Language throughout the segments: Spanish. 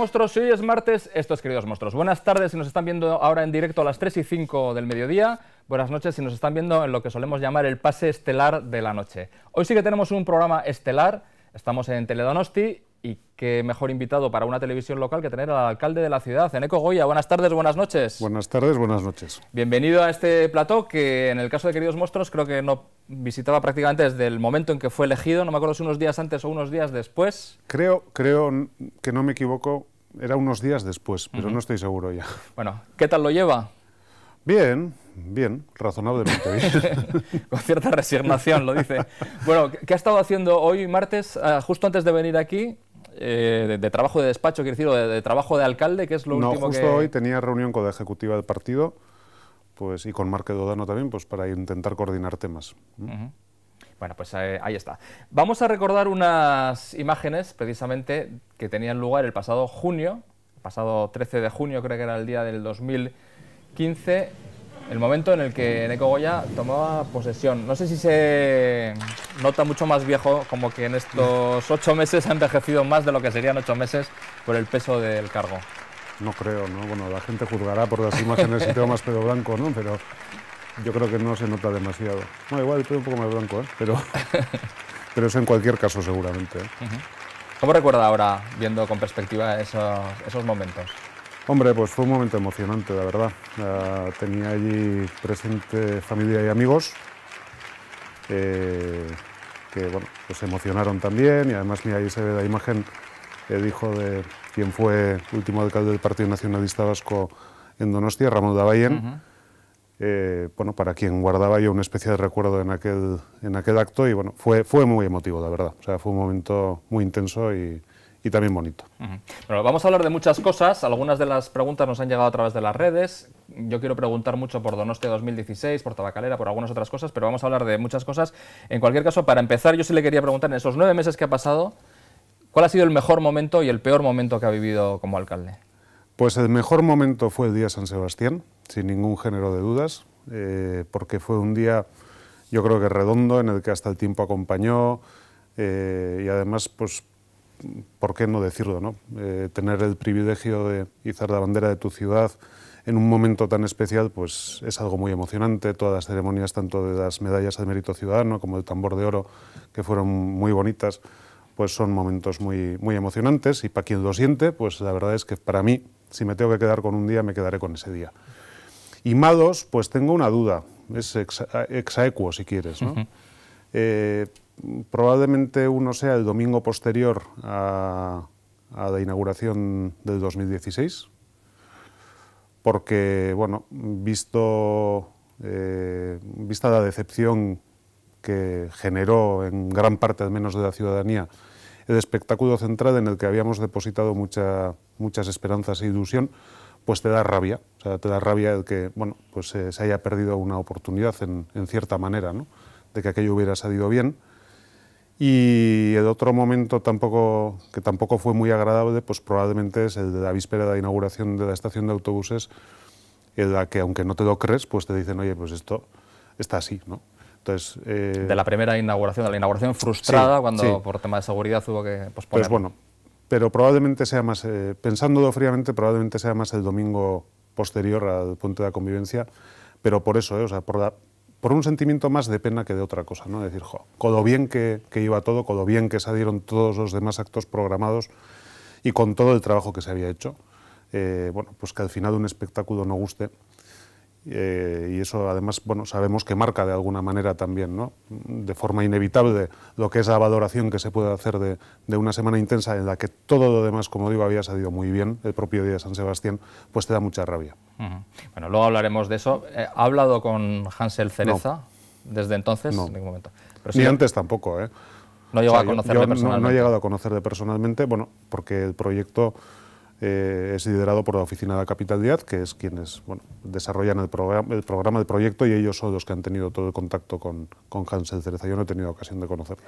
monstruos, hoy es martes, estos Queridos Monstruos. Buenas tardes si nos están viendo ahora en directo a las 3 y 5 del mediodía, buenas noches si nos están viendo en lo que solemos llamar el pase estelar de la noche. Hoy sí que tenemos un programa estelar, estamos en Teledonosti y qué mejor invitado para una televisión local que tener al alcalde de la ciudad, Eneco Goya. Buenas tardes, buenas noches. Buenas tardes, buenas noches. Bienvenido a este plató que en el caso de Queridos Monstruos creo que no visitaba prácticamente desde el momento en que fue elegido, no me acuerdo si unos días antes o unos días después. Creo, creo que no me equivoco, era unos días después, pero no estoy seguro ya. Bueno, ¿qué tal lo lleva? Bien, bien, razonablemente Con cierta resignación, lo dice. Bueno, ¿qué ha estado haciendo hoy, martes, eh, justo antes de venir aquí? Eh, de, trabajo de despacho, quiero decir, o de, trabajo de alcalde, que es lo que... no, justo hoy tenía reunión con la ejecutiva del partido pues, y con Marque Dodano también, pues para intentar coordinar temas. Bueno, pues eh, ahí está. Vamos a recordar unas imágenes, precisamente, que tenían lugar el pasado junio, pasado 13 de junio, creo que era el día del 2015, el momento en el que Neko Goya tomaba posesión. No sé si se nota mucho más viejo, como que en estos ocho meses ha envejecido más de lo que serían ocho meses por el peso del cargo. No creo, ¿no? Bueno, la gente juzgará por las imágenes si tengo más pelo blanco, ¿no? Pero yo creo que no se nota demasiado. ...no, igual estoy un poco más blanco, ¿eh? Pero, pero eso en cualquier caso seguramente. ¿eh? ¿Cómo recuerda ahora, viendo con perspectiva, esos, esos momentos? Hombre, pues fue un momento emocionante, la verdad. tenía allí presente familia y amigos eh, que, bueno, pues se emocionaron también y además mira, ahí se ve la imagen, del hijo de quien fue último alcalde del Partido Nacionalista Vasco en Donostia, Ramón Davallen. Eh, bueno, para quien guardaba yo una especie de recuerdo en aquel, en aquel acto y bueno, fue, fue muy emotivo, la verdad. O sea, fue un momento muy intenso y, y también bonito. ...pero Bueno, vamos a hablar de muchas cosas. Algunas de las preguntas nos han llegado a través de las redes. Yo quiero preguntar mucho por Donostia 2016, por Tabacalera, por algunas otras cosas, pero vamos a hablar de muchas cosas. En cualquier caso, para empezar, yo sí le quería preguntar, en esos nueve meses que ha pasado, ¿cuál ha sido el mejor momento y el peor momento que ha vivido como alcalde? Pues el mejor momento fue el día San Sebastián, sin ningún género de dudas, eh, porque fue un día, yo creo que redondo, en el que hasta el tiempo acompañó eh, y además pues ¿por qué no decirlo? No? Eh, tener el privilegio de izar la bandera de tu ciudad en un momento tan especial, pues es algo muy emocionante. Todas las ceremonias, tanto de las medallas de mérito ciudadano como del tambor de oro, que fueron muy bonitas, pues son momentos muy, muy emocionantes. Y para quien lo siente, pues la verdad es que para mí, si me tengo que quedar con un día, me quedaré con ese día. Y mados pues tengo una duda. Es exaequo, si quieres. ¿no? probablemente uno sea el domingo posterior a, la inauguración del 2016, porque, bueno, visto, eh, vista la decepción que generó en gran parte, al menos de la ciudadanía, el espectáculo central en el que habíamos depositado muchas esperanzas e ilusión, pues te da rabia, o sea, te da rabia el que, bueno, pues eh, se haya perdido una oportunidad en, cierta manera, de que aquello hubiera salido bien, y el otro momento tampoco, que tampoco fue muy agradable, pues probablemente es el de la víspera de la inauguración de la estación de autobuses, en la que aunque no te lo crees, pues te dicen, oye, pues esto está así, ¿no? Entonces, eh, De la primera inauguración, a la inauguración frustrada, cuando por tema de seguridad hubo que posponer. Pues bueno, pero probablemente sea más, eh, pensándolo fríamente, probablemente sea más el domingo posterior al punto de la convivencia, pero por eso, eh, o sea, por la, por un sentimiento más de pena que de otra cosa, ¿no? Decir, jo, codo bien que, que iba todo, lo bien que salieron todos los demás actos programados y con todo el trabajo que se había hecho. Eh, bueno, pues que al final un espectáculo no guste, eh, y eso además bueno, sabemos que marca de alguna manera también, ¿no? de forma inevitable, lo que es la valoración que se puede hacer de, de, una semana intensa en la que todo lo demás, como digo, había salido muy bien, el propio día de San Sebastián, pues te da mucha rabia. Bueno, luego hablaremos de eso. Eh, ¿Ha hablado con Hansel Cereza desde entonces? No. En ningún momento. Ni antes tampoco. ¿eh? No, ha llegado a conocerle personalmente. no, ha he llegado a conocerle personalmente. bueno, porque el proyecto eh, es liderado por la Oficina de la Capitalidad, que es quienes bueno, desarrollan el, programa, el programa del proyecto y ellos son los que han tenido todo el contacto con, con Hansel Cereza. Yo no he tenido ocasión de conocerlo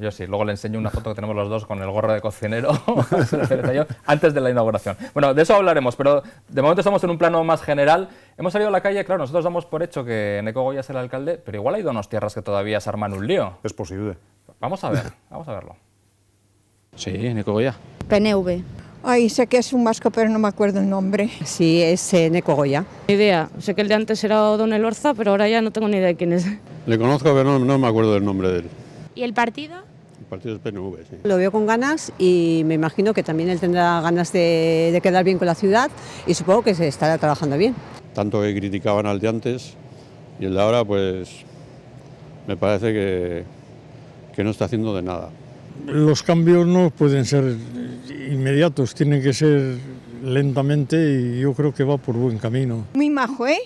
yo sí, luego le enseño una foto que tenemos los dos con el gorro de cocinero antes de la inauguración. Bueno, de eso hablaremos, pero de momento estamos en un plano más general. Hemos salido a la calle, claro, nosotros damos por hecho que Neco Goya es el alcalde, pero igual hay dos tierras que todavía se arman un lío. Es posible. Vamos a ver, vamos a verlo. Sí, Neco Goya. PNV. Ay, sé que es un vasco, pero no me acuerdo el nombre. Sí, es eh, Neco Goya. idea. Sé que el de antes era Don Elorza, pero ahora ya no tengo ni idea de quién es. Le conozco, pero no, me acuerdo del nombre de él. ¿Y el partido? El partido es PNV, sí. Lo veo con ganas y me imagino que también él tendrá ganas de, quedar bien con la ciudad y supongo que se estará trabajando bien. Tanto que criticaban al de antes y el de ahora, pues me parece que no está haciendo de nada. Los cambios no pueden ser inmediatos, tienen que ser lentamente y yo creo que va por buen camino. Muy majo, ¿eh?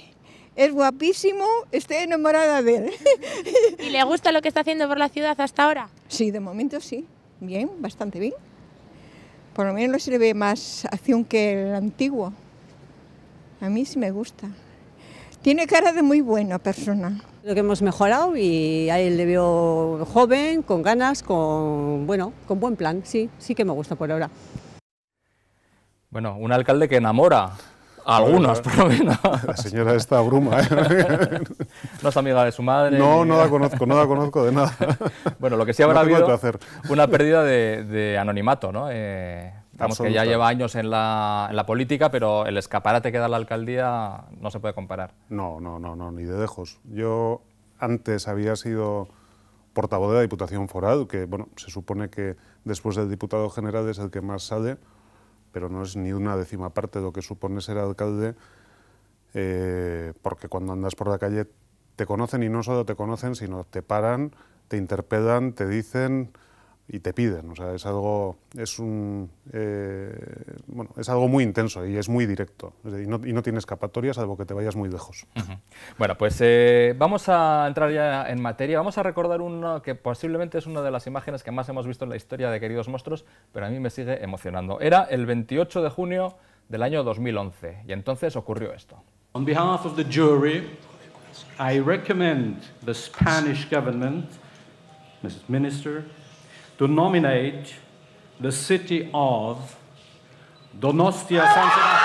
Es guapísimo, estoy enamorada de él. ¿Y le gusta lo que está haciendo por la ciudad hasta ahora? Sí, de momento sí, bien, bastante bien. Por lo menos no se le ve más acción que el antiguo. A mí sí me gusta. Tiene cara de muy buena persona. Lo que hemos mejorado y a él le veo joven, con ganas, con bueno, con buen plan. Sí, sí que me gusta por ahora. Bueno, un alcalde que enamora. A algunos, por lo menos. La señora está bruma. ¿eh? No es amiga de su madre. No, no la conozco, no la conozco de nada. Bueno, lo que sí habrá no habido una pérdida de, anonimato, ¿no? Eh, Vamos, que ya lleva años en la, en la, política, pero el escaparate que da la alcaldía no se puede comparar. No, no, no, no ni de lejos. Yo antes había sido portavoz de la Diputación Foral, que bueno, se supone que después del diputado general es el que más sale, pero no es ni una décima parte de lo que supone ser alcalde, eh, porque cuando andas por la calle te conocen y no solo te conocen, sino te paran, te interpelan, te dicen y te piden. O sea, es algo, es un, eh, bueno, es algo muy intenso y es muy directo. y, no, tiene escapatoria, salvo que te vayas muy lejos. Bueno, pues eh, vamos a entrar ya en materia. Vamos a recordar uno que posiblemente es una de las imágenes que más hemos visto en la historia de Queridos Monstruos, pero a mí me sigue emocionando. Era el 28 de junio del año 2011 y entonces ocurrió esto. On behalf of the jury, I recommend the Spanish government, to nominate the city of Donostia San Sebastián.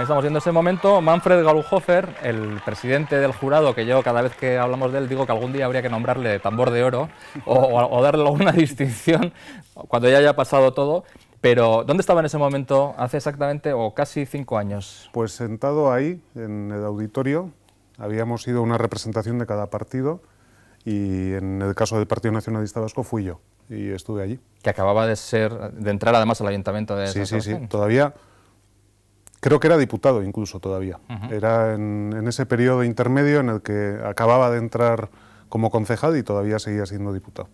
estamos viendo ese momento. Manfred Galuhofer, el presidente del jurado, que yo cada vez que hablamos de él digo que algún día habría que nombrarle tambor de oro o, o darle alguna distinción cuando ya haya pasado todo. Pero, ¿dónde estaba en ese momento hace exactamente o casi cinco años? Pues sentado ahí, en el auditorio, habíamos ido a una representación de cada partido y en el caso del Partido Nacionalista Vasco fui yo y estuve allí. Que acababa de ser, de entrar además al ayuntamiento de Sí, sí, sí, todavía, creo que era diputado incluso todavía. Era en, ese periodo intermedio en el que acababa de entrar como concejal y todavía seguía siendo diputado.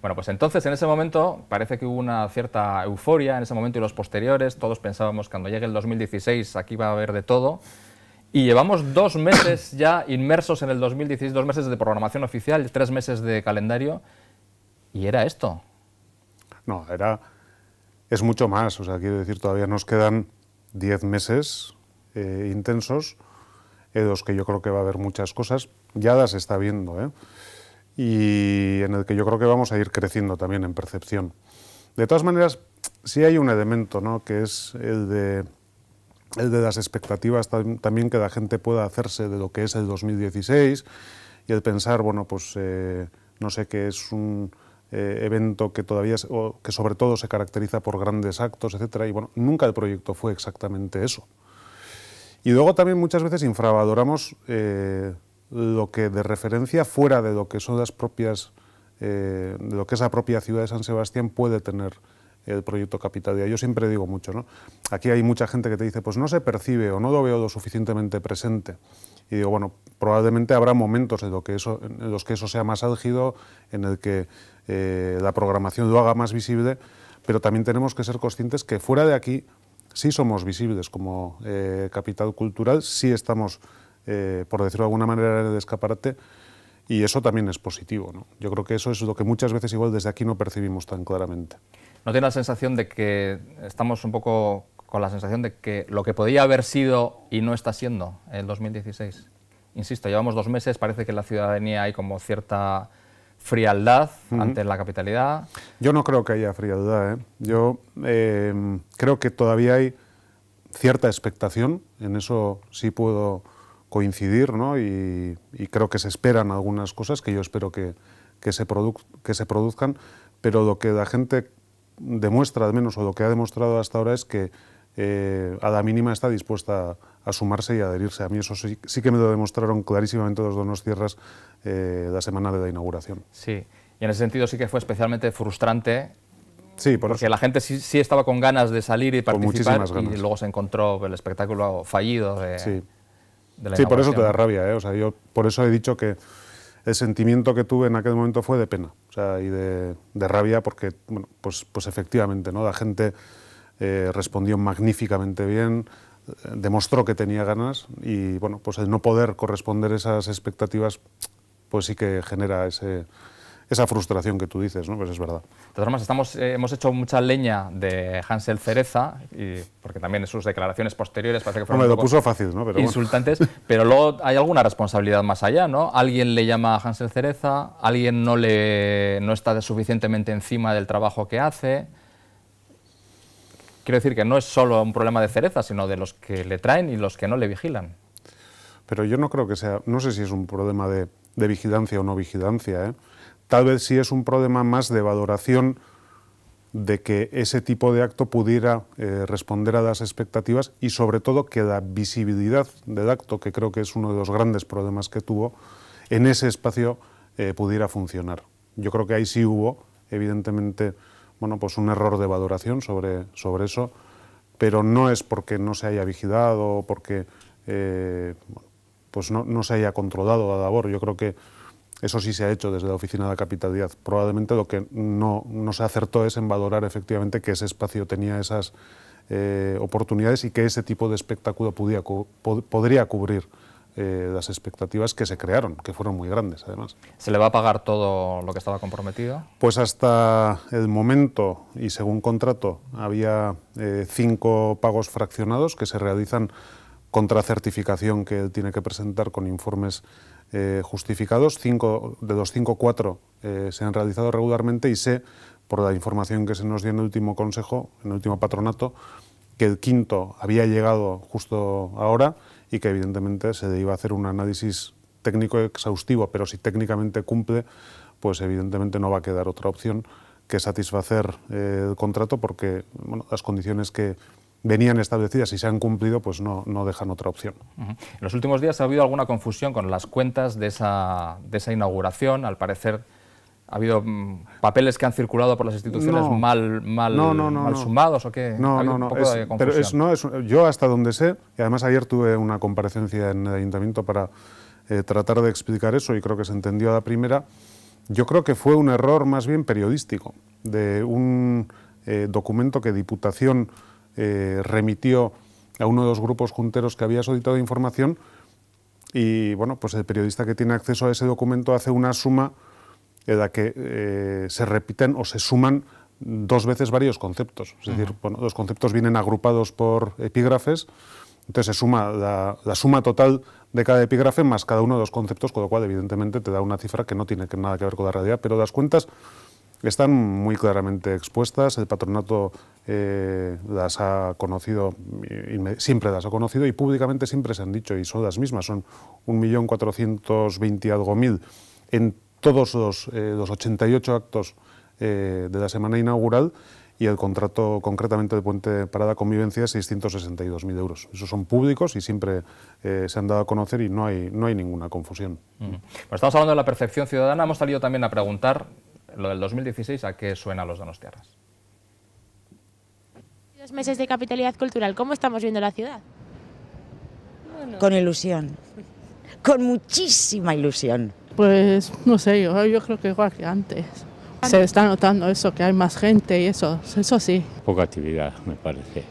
Bueno, pues entonces en ese momento parece que hubo una cierta euforia en ese momento y los posteriores, todos pensábamos cuando llegue el 2016 aquí va a haber de todo y llevamos dos meses ya inmersos en el 2016, dos meses de programación oficial, tres meses de calendario, y era esto. No, era. Es mucho más, o sea, quiero decir, todavía nos quedan diez meses eh, intensos, en los que yo creo que va a haber muchas cosas, ya las está viendo, ¿eh? y en el que yo creo que vamos a ir creciendo también en percepción. De todas maneras, sí hay un elemento, ¿no? Que es el de el de las expectativas también que la gente pueda hacerse de lo que es el 2016 y el pensar, bueno, pues eh, no sé qué es un eh, evento que todavía, que sobre todo se caracteriza por grandes actos, etcétera, y bueno, nunca el proyecto fue exactamente eso. Y luego también muchas veces infravaloramos eh, lo que de referencia fuera de lo que son las propias, de lo que la propia ciudad de San Sebastián puede tener el proyecto Capitalia. Yo siempre digo mucho, ¿no? Aquí hay mucha gente que te dice, pues no se percibe o no lo veo lo suficientemente presente. Y digo, bueno, probablemente habrá momentos en, lo que eso, los que eso sea más álgido, en el que eh, la programación lo haga más visible, pero también tenemos que ser conscientes que fuera de aquí sí somos visibles como eh, capital cultural, sí estamos, eh, por decirlo de alguna manera, en el escaparate, y eso también es positivo. ¿no? Yo creo que eso es lo que muchas veces igual desde aquí no percibimos tan claramente. ¿No tiene la sensación de que estamos un poco con la sensación de que lo que podía haber sido y no está siendo en 2016? Insisto, llevamos dos meses, parece que en la ciudadanía hay como cierta frialdad ante la capitalidad. Yo no creo que haya frialdad. ¿eh? Yo eh, creo que todavía hay cierta expectación, en eso sí puedo coincidir, ¿no? y, creo que se esperan algunas cosas que yo espero que, que se produzcan, pero lo que la gente demuestra, al menos, o lo que ha demostrado hasta ahora es que eh, a la mínima está dispuesta a sumarse y adherirse. A mí eso sí, que me lo demostraron clarísimamente los donos tierras eh, la semana de la inauguración. Sí, y en ese sentido sí que fue especialmente frustrante. Sí, porque la gente sí, estaba con ganas de salir y participar y luego se encontró el espectáculo fallido sí. de la Sí, por eso te da rabia, ¿eh? o sea, yo por eso he dicho que el sentimiento que tuve en aquel momento fue de pena y de, rabia porque, pues, pues efectivamente, ¿no? la gente eh, respondió magníficamente bien, eh, demostró que tenía ganas y bueno, pues el no poder corresponder esas expectativas pues sí que genera ese, esa frustración que tú dices, ¿no? Pues es verdad. De todas formas, estamos, eh, hemos hecho mucha leña de Hansel Cereza, y, porque también en sus declaraciones posteriores parece que fueron no, lo puso fácil, ¿no? Pero insultantes, pero luego hay alguna responsabilidad más allá, ¿no? Alguien le llama a Hansel Cereza, alguien no, le, no está suficientemente encima del trabajo que hace. Quiero decir que no es solo un problema de cereza, sino de los que le traen y los que no le vigilan. Pero yo no creo que sea, no sé si es un problema de, de vigilancia o no vigilancia. ¿eh? Tal vez sí es un problema más de valoración de que ese tipo de acto pudiera eh, responder a las expectativas y sobre todo que la visibilidad del acto, que creo que es uno de los grandes problemas que tuvo, en ese espacio eh, pudiera funcionar. Yo creo que ahí sí hubo, evidentemente, bueno, pues un error de valoración sobre, sobre eso, pero no es porque no se haya vigilado, o porque eh, pues no, se haya controlado la labor. Yo creo que eso sí se ha hecho desde la oficina de la capitalidad. Probablemente lo que no, se acertó es en valorar efectivamente que ese espacio tenía esas eh, oportunidades y que ese tipo de espectáculo podría cubrir eh, las expectativas que se crearon, que fueron muy grandes además. ¿Se le va a pagar todo lo que estaba comprometido? Pues hasta el momento y según contrato había eh, cinco pagos fraccionados que se realizan contra certificación que él tiene que presentar con informes eh, justificados, cinco, de los cinco, cuatro eh, se han realizado regularmente y sé, por la información que se nos dio en el último consejo, en el último patronato, que el quinto había llegado justo ahora y que evidentemente se iba a hacer un análisis técnico exhaustivo, pero si técnicamente cumple, pues evidentemente no va a quedar otra opción que satisfacer eh, el contrato porque las condiciones que venían establecidas y se han cumplido, pues no, no dejan otra opción. En los últimos días ha habido alguna confusión con las cuentas de esa, de esa inauguración. Al parecer ha habido mm, papeles que han circulado por las instituciones mal, mal, sumados o qué. No, no, un Pero es, no. yo hasta donde sé, y además ayer tuve una comparecencia en el ayuntamiento para eh, tratar de explicar eso y creo que se entendió a la primera. Yo creo que fue un error más bien periodístico de un eh, documento que Diputación eh, remitió a uno de los grupos junteros que había solicitado información y bueno, pues el periodista que tiene acceso a ese documento hace una suma en la que eh, se repiten o se suman dos veces varios conceptos. Es decir, los conceptos vienen agrupados por epígrafes, entonces se suma la, suma total de cada epígrafe más cada uno de los conceptos, con lo cual evidentemente te da una cifra que no tiene nada que ver con la realidad, pero das cuentas están muy claramente expuestas. El patronato eh, las ha conocido, siempre las ha conocido y públicamente siempre se han dicho, y son las mismas, son 1.420.000 mil en todos los, eh, 88 actos eh, de la semana inaugural y el contrato concretamente de Puente Parada Convivencia es 662.000 euros. Esos son públicos y siempre eh, se han dado a conocer y no hay, no hay ninguna confusión. estamos hablando de la percepción ciudadana, hemos salido también a preguntar lo del 2016, ¿a qué suena los donostiarras? Dos meses de capitalidad cultural, ¿cómo estamos viendo la ciudad? Con ilusión, con muchísima ilusión. Pues no sé, yo, yo creo que igual que antes. Se está notando eso, que hay más gente y eso, eso sí. Poca actividad, me parece.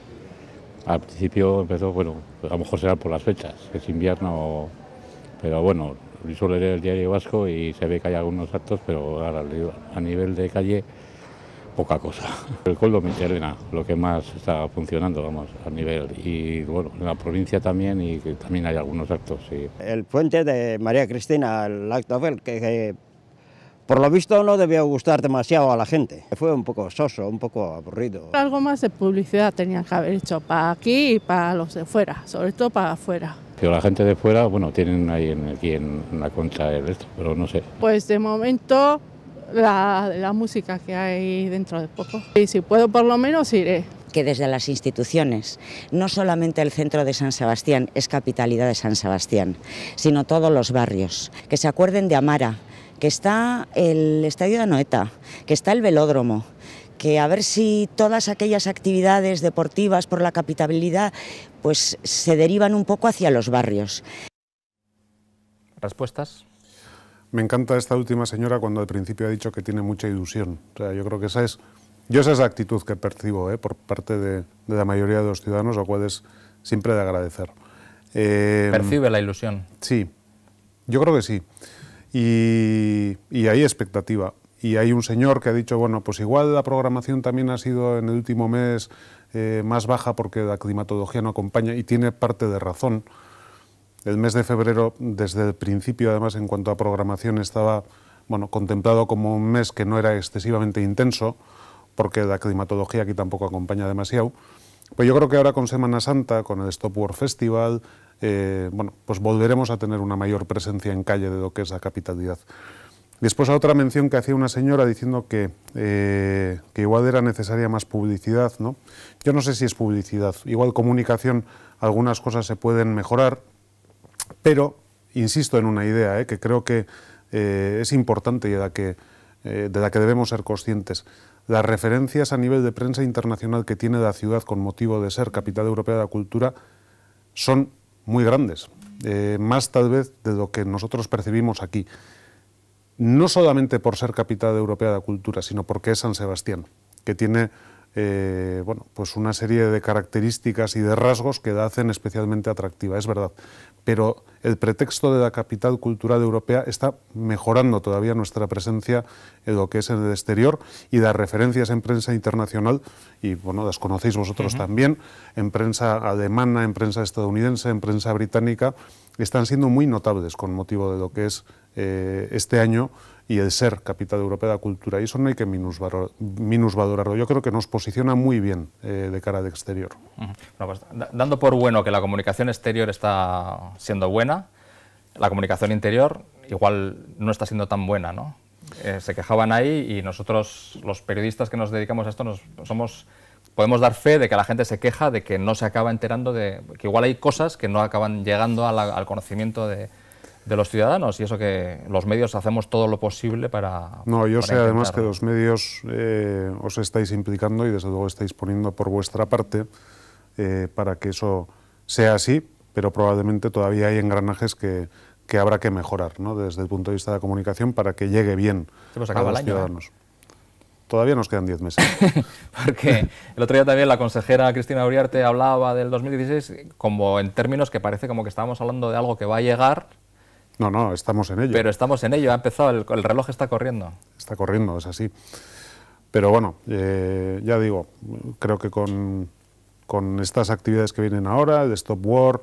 Al principio empezó, bueno, a lo mejor será por las fechas, es invierno, pero bueno, yo leer el diario vasco y se ve que hay algunos actos, pero ahora, a nivel de calle, poca cosa. El coldo Michelena, lo que más está funcionando, vamos, a nivel. Y bueno, en la provincia también, y que también hay algunos actos. El puente de María Cristina, el acto aquel, que, que, por lo visto no debió gustar demasiado a la gente. Fue un poco soso, un poco aburrido. Algo más de publicidad tenían que haber hecho para aquí y para los de fuera, sobre todo para afuera. Pero la gente de fuera, bueno, tienen ahí en, aquí en, la contra el esto, pero no sé. Pues de momento la, la música que hay dentro de poco. Y si puedo por lo menos iré que desde las instituciones, no solamente el centro de San Sebastián es capitalidad de San Sebastián, sino todos los barrios, que se acuerden de Amara, que está el estadio de Anoeta, que está el velódromo, que a ver si todas aquellas actividades deportivas por la capitabilidad, pues se derivan un poco hacia los barrios. ¿Respuestas? Me encanta esta última señora cuando al principio ha dicho que tiene mucha ilusión. O sea, yo creo que esa es, yo esa es la actitud que percibo ¿eh? por parte de, la mayoría de los ciudadanos, lo cual es siempre de agradecer. Eh, ¿Percibe la ilusión? Sí, yo creo que sí. y hay expectativa y hay un señor que ha dicho, bueno, pues igual la programación también ha sido en el último mes eh, más baja porque la climatología no acompaña y tiene parte de razón. El mes de febrero, desde el principio, además, en cuanto a programación, estaba bueno, contemplado como un mes que no era excesivamente intenso, porque la climatología aquí tampoco acompaña demasiado. Pues yo creo que ahora con Semana Santa, con el Stop War Festival, eh, bueno, pues volveremos a tener una mayor presencia en calle de lo que es la capitalidad. Después a otra mención que hacía una señora diciendo que, eh, que, igual era necesaria más publicidad, ¿no? Yo no sé si es publicidad, igual comunicación, algunas cosas se pueden mejorar, pero insisto en una idea, ¿eh? que creo que eh, es importante y la, que, de la que debemos ser conscientes. Las referencias a nivel de prensa internacional que tiene la ciudad con motivo de ser capital europea de la cultura son muy grandes, más tal vez de lo que nosotros percibimos aquí no solamente por ser capital europea de la cultura, sino porque es San Sebastián, que tiene eh, pues una serie de características y de rasgos que la hacen especialmente atractiva, es verdad. Pero el pretexto de la capital cultural europea está mejorando todavía nuestra presencia en lo que es en el exterior y las referencias en prensa internacional, y bueno, las conocéis vosotros también, en prensa alemana, en prensa estadounidense, en prensa británica, están siendo muy notables con motivo de lo que es eh, este año y el ser capital europea de la cultura. Y eso no hay que minusvalorarlo. Yo creo que nos posiciona muy bien eh, de cara de exterior. Pues, dando por bueno que la comunicación exterior está siendo buena, la comunicación interior igual no está siendo tan buena, ¿no? Eh, se quejaban ahí y nosotros, los periodistas que nos dedicamos a esto, nos, somos podemos dar fe de que la gente se queja de que no se acaba enterando de que igual hay cosas que no acaban llegando al conocimiento de, los ciudadanos y eso que los medios hacemos todo lo posible para... No, yo sé además que los medios eh, os estáis implicando y desde luego estáis poniendo por vuestra parte eh, para que eso sea así, pero probablemente todavía hay engranajes que, que habrá que mejorar ¿no? desde el punto de vista de la comunicación para que llegue bien pues a los ¿eh? ciudadanos. Todavía nos quedan 10 meses. Porque el otro día también la consejera Cristina Uriarte hablaba del 2016 como en términos que parece como que estábamos hablando de algo que va a llegar. No, no, estamos en ello. Pero estamos en ello, ha empezado, el, reloj está corriendo. Está corriendo, es así. Pero bueno, eh, ya digo, creo que con, con estas actividades que vienen ahora, el Stop War,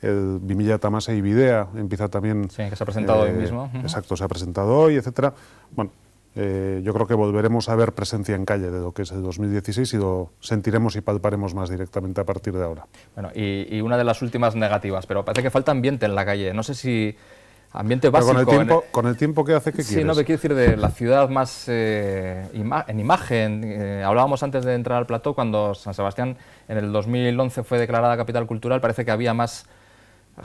el Vimilla Tamasa y Videa empieza también... Sí, que se ha presentado hoy mismo. Eh, exacto, se ha presentado hoy, etcétera. Bueno, eh, yo creo que volveremos a ver presencia en calle de lo que es el 2016 y lo sentiremos y palparemos más directamente a partir de ahora. Bueno, y, una de las últimas negativas, pero parece que falta ambiente en la calle. No sé si ambiente básico. con el tiempo, con el tiempo que hace que Sí, no, me quiero decir de la ciudad más eh, en imagen. Eh, hablábamos antes de entrar al plató cuando San Sebastián en el 2011 fue declarada capital cultural. Parece que había más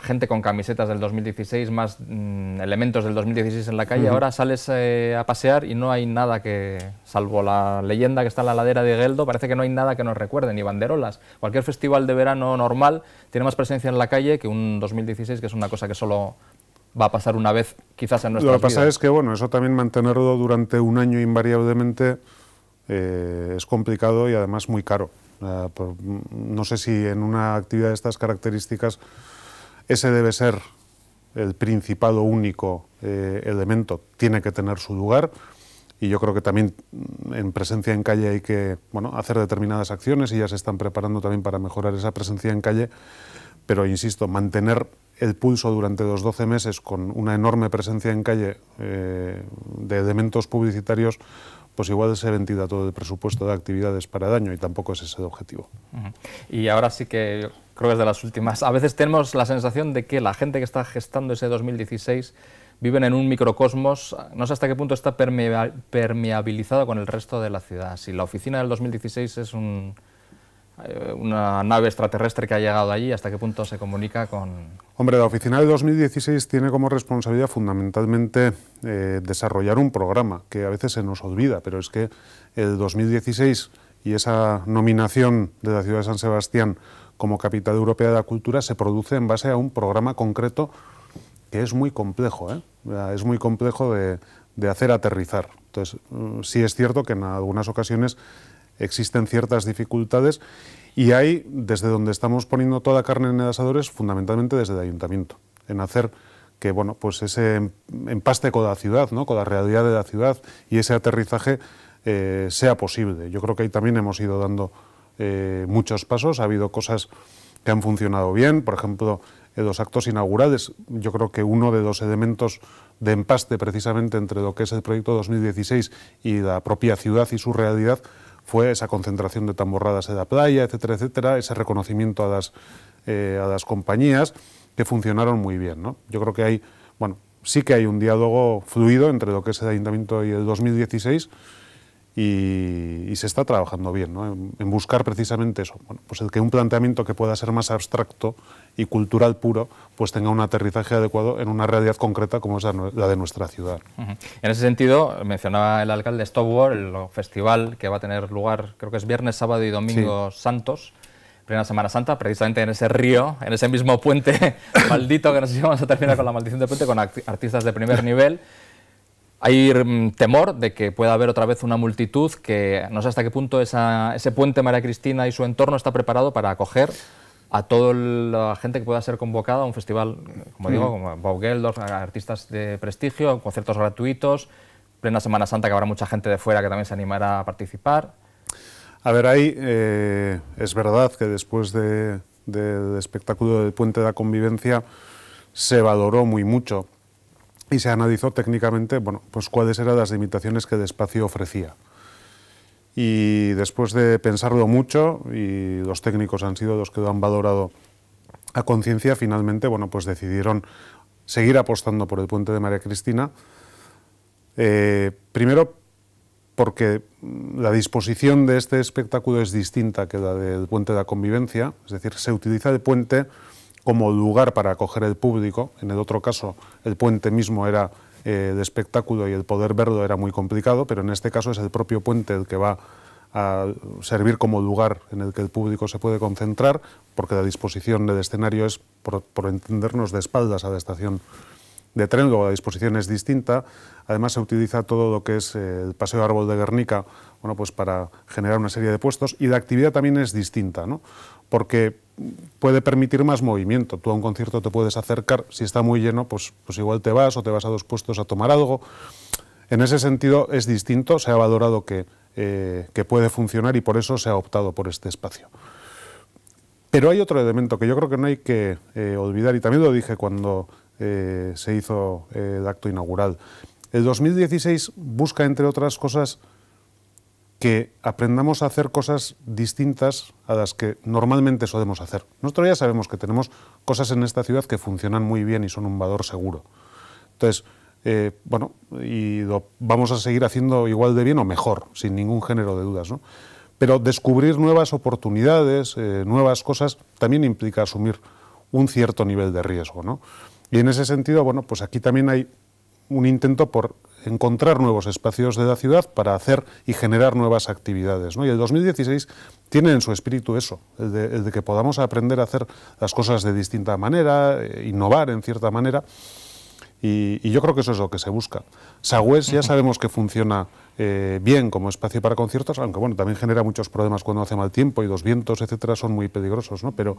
gente con camisetas del 2016, más mm, elementos del 2016 en la calle. Ahora sales eh, a pasear y no hay nada que, salvo la leyenda que está en la ladera de Geldo, parece que no hay nada que nos recuerde, ni banderolas. Cualquier festival de verano normal tiene más presencia en la calle que un 2016, que es una cosa que solo va a pasar una vez quizás en nuestra vida. Lo que pasa es que, bueno, eso también mantenerlo durante un año invariablemente eh, es complicado y además muy caro. no sé si en una actividad de estas características ese debe ser el principal o único eh, elemento, tiene que tener su lugar y yo creo que también mm, en presencia en calle hay que bueno, hacer determinadas acciones y ya se están preparando también para mejorar esa presencia en calle, pero insisto, mantener el pulso durante los 12 meses con una enorme presencia en calle eh, de elementos publicitarios pues igual ser entidad todo de presupuesto de actividades para daño y tampoco es ese el objetivo. Y ahora sí que creo que es de las últimas. A veces tenemos la sensación de que la gente que está gestando ese 2016 viven en un microcosmos, no sé hasta qué punto está permeabilizado con el resto de la ciudad. Si la oficina del 2016 es un, eh, una nave extraterrestre que ha llegado allí, ¿hasta qué punto se comunica con, Hombre, la oficina de 2016 tiene como responsabilidad fundamentalmente eh, desarrollar un programa, que a veces se nos olvida, pero es que el 2016 y esa nominación de la ciudad de San Sebastián como capital europea de la cultura se produce en base a un programa concreto que es muy complejo, ¿eh? es muy complejo de, de hacer aterrizar. Entonces, mm, sí es cierto que en algunas ocasiones existen ciertas dificultades y ahí, desde donde estamos poniendo toda carne en el asador, es fundamentalmente desde el ayuntamiento, en hacer que bueno, pues ese empaste con la ciudad, ¿no? con la realidad de la ciudad y ese aterrizaje eh, sea posible. Yo creo que ahí también hemos ido dando eh, muchos pasos, ha habido cosas que han funcionado bien, por ejemplo, eh, los actos inaugurales, yo creo que uno de los elementos de empaste precisamente entre lo que es el proyecto 2016 y la propia ciudad y su realidad fue esa concentración de tamborradas en la playa, etcétera, etcétera, ese reconocimiento eh, a las, compañías que funcionaron muy bien. ¿no? Yo creo que hay, bueno, sí que hay un diálogo fluido entre lo que es el Ayuntamiento y el 2016 y, se está trabajando bien, ¿no? en, buscar precisamente eso, bueno, pues el que un planteamiento que pueda ser más abstracto y cultural puro, pues tenga un aterrizaje adecuado en una realidad concreta como es la, de nuestra ciudad. En ese sentido, mencionaba el alcalde Stopwar, el festival que va a tener lugar, creo que es viernes, sábado y domingo santos, primera Semana Santa, precisamente en ese río, en ese mismo puente maldito que nos sé si vamos a terminar con la maldición del puente, con artistas de primer nivel. Hay mm, temor de que pueda haber otra vez una multitud que no sé hasta qué punto ese puente María Cristina y su entorno está preparado para acoger a toda la gente que pueda ser convocada a un festival, eh, como digo, mm. como Bob artistas de prestigio, conciertos gratuitos, plena Semana Santa que habrá mucha gente de fuera que también se animará a participar. A ver, ahí eh, es verdad que después del de, de espectáculo del Puente de la Convivencia se valoró muy mucho y se analizó técnicamente bueno, pues cuáles eran las limitaciones que el espacio ofrecía. Y después de pensarlo mucho, y los técnicos han sido los que lo han valorado a conciencia, finalmente bueno, pues decidieron seguir apostando por el puente de María Cristina. Eh, primero, porque la disposición de este espectáculo es distinta que la del puente de la convivencia, es decir, se utiliza el puente como lugar para acoger el público. En el otro caso, el puente mismo era eh, de espectáculo y el poder verlo era muy complicado, pero en este caso es el propio puente el que va a servir como lugar en el que el público se puede concentrar, porque la disposición del escenario es, por, entendernos, de espaldas a la estación de tren, luego la disposición es distinta. Además se utiliza todo lo que es eh, el paseo árbol de Guernica, bueno, pues para generar una serie de puestos y la actividad también es distinta, ¿no? Porque puede permitir más movimiento. Tú a un concierto te puedes acercar, si está muy lleno, pues, pues igual te vas o te vas a dos puestos a tomar algo. En ese sentido es distinto, se ha valorado que, eh, puede funcionar y por eso se ha optado por este espacio. Pero hay otro elemento que yo creo que no hay que eh, olvidar y también lo dije cuando eh, se hizo el acto inaugural. El 2016 busca, entre otras cosas, que aprendamos a hacer cosas distintas a las que normalmente solemos hacer. Nosotros ya sabemos que tenemos cosas en esta ciudad que funcionan muy bien y son un valor seguro. Entonces, eh, bueno, y vamos a seguir haciendo igual de bien o mejor, sin ningún género de dudas. ¿no? Pero descubrir nuevas oportunidades, eh, nuevas cosas, también implica asumir un cierto nivel de riesgo. ¿no? Y en ese sentido, bueno, pues aquí también hay un intento por encontrar nuevos espacios de la ciudad para hacer y generar nuevas actividades. Y el 2016 tiene en su espíritu eso, el de, que podamos aprender a hacer las cosas de distinta manera, eh, innovar en cierta manera. Y, yo creo que eso es lo que se busca. Sagüez ya sabemos que funciona eh, bien como espacio para conciertos, aunque bueno, también genera muchos problemas cuando hace mal tiempo y los vientos, etcétera, son muy peligrosos, Pero,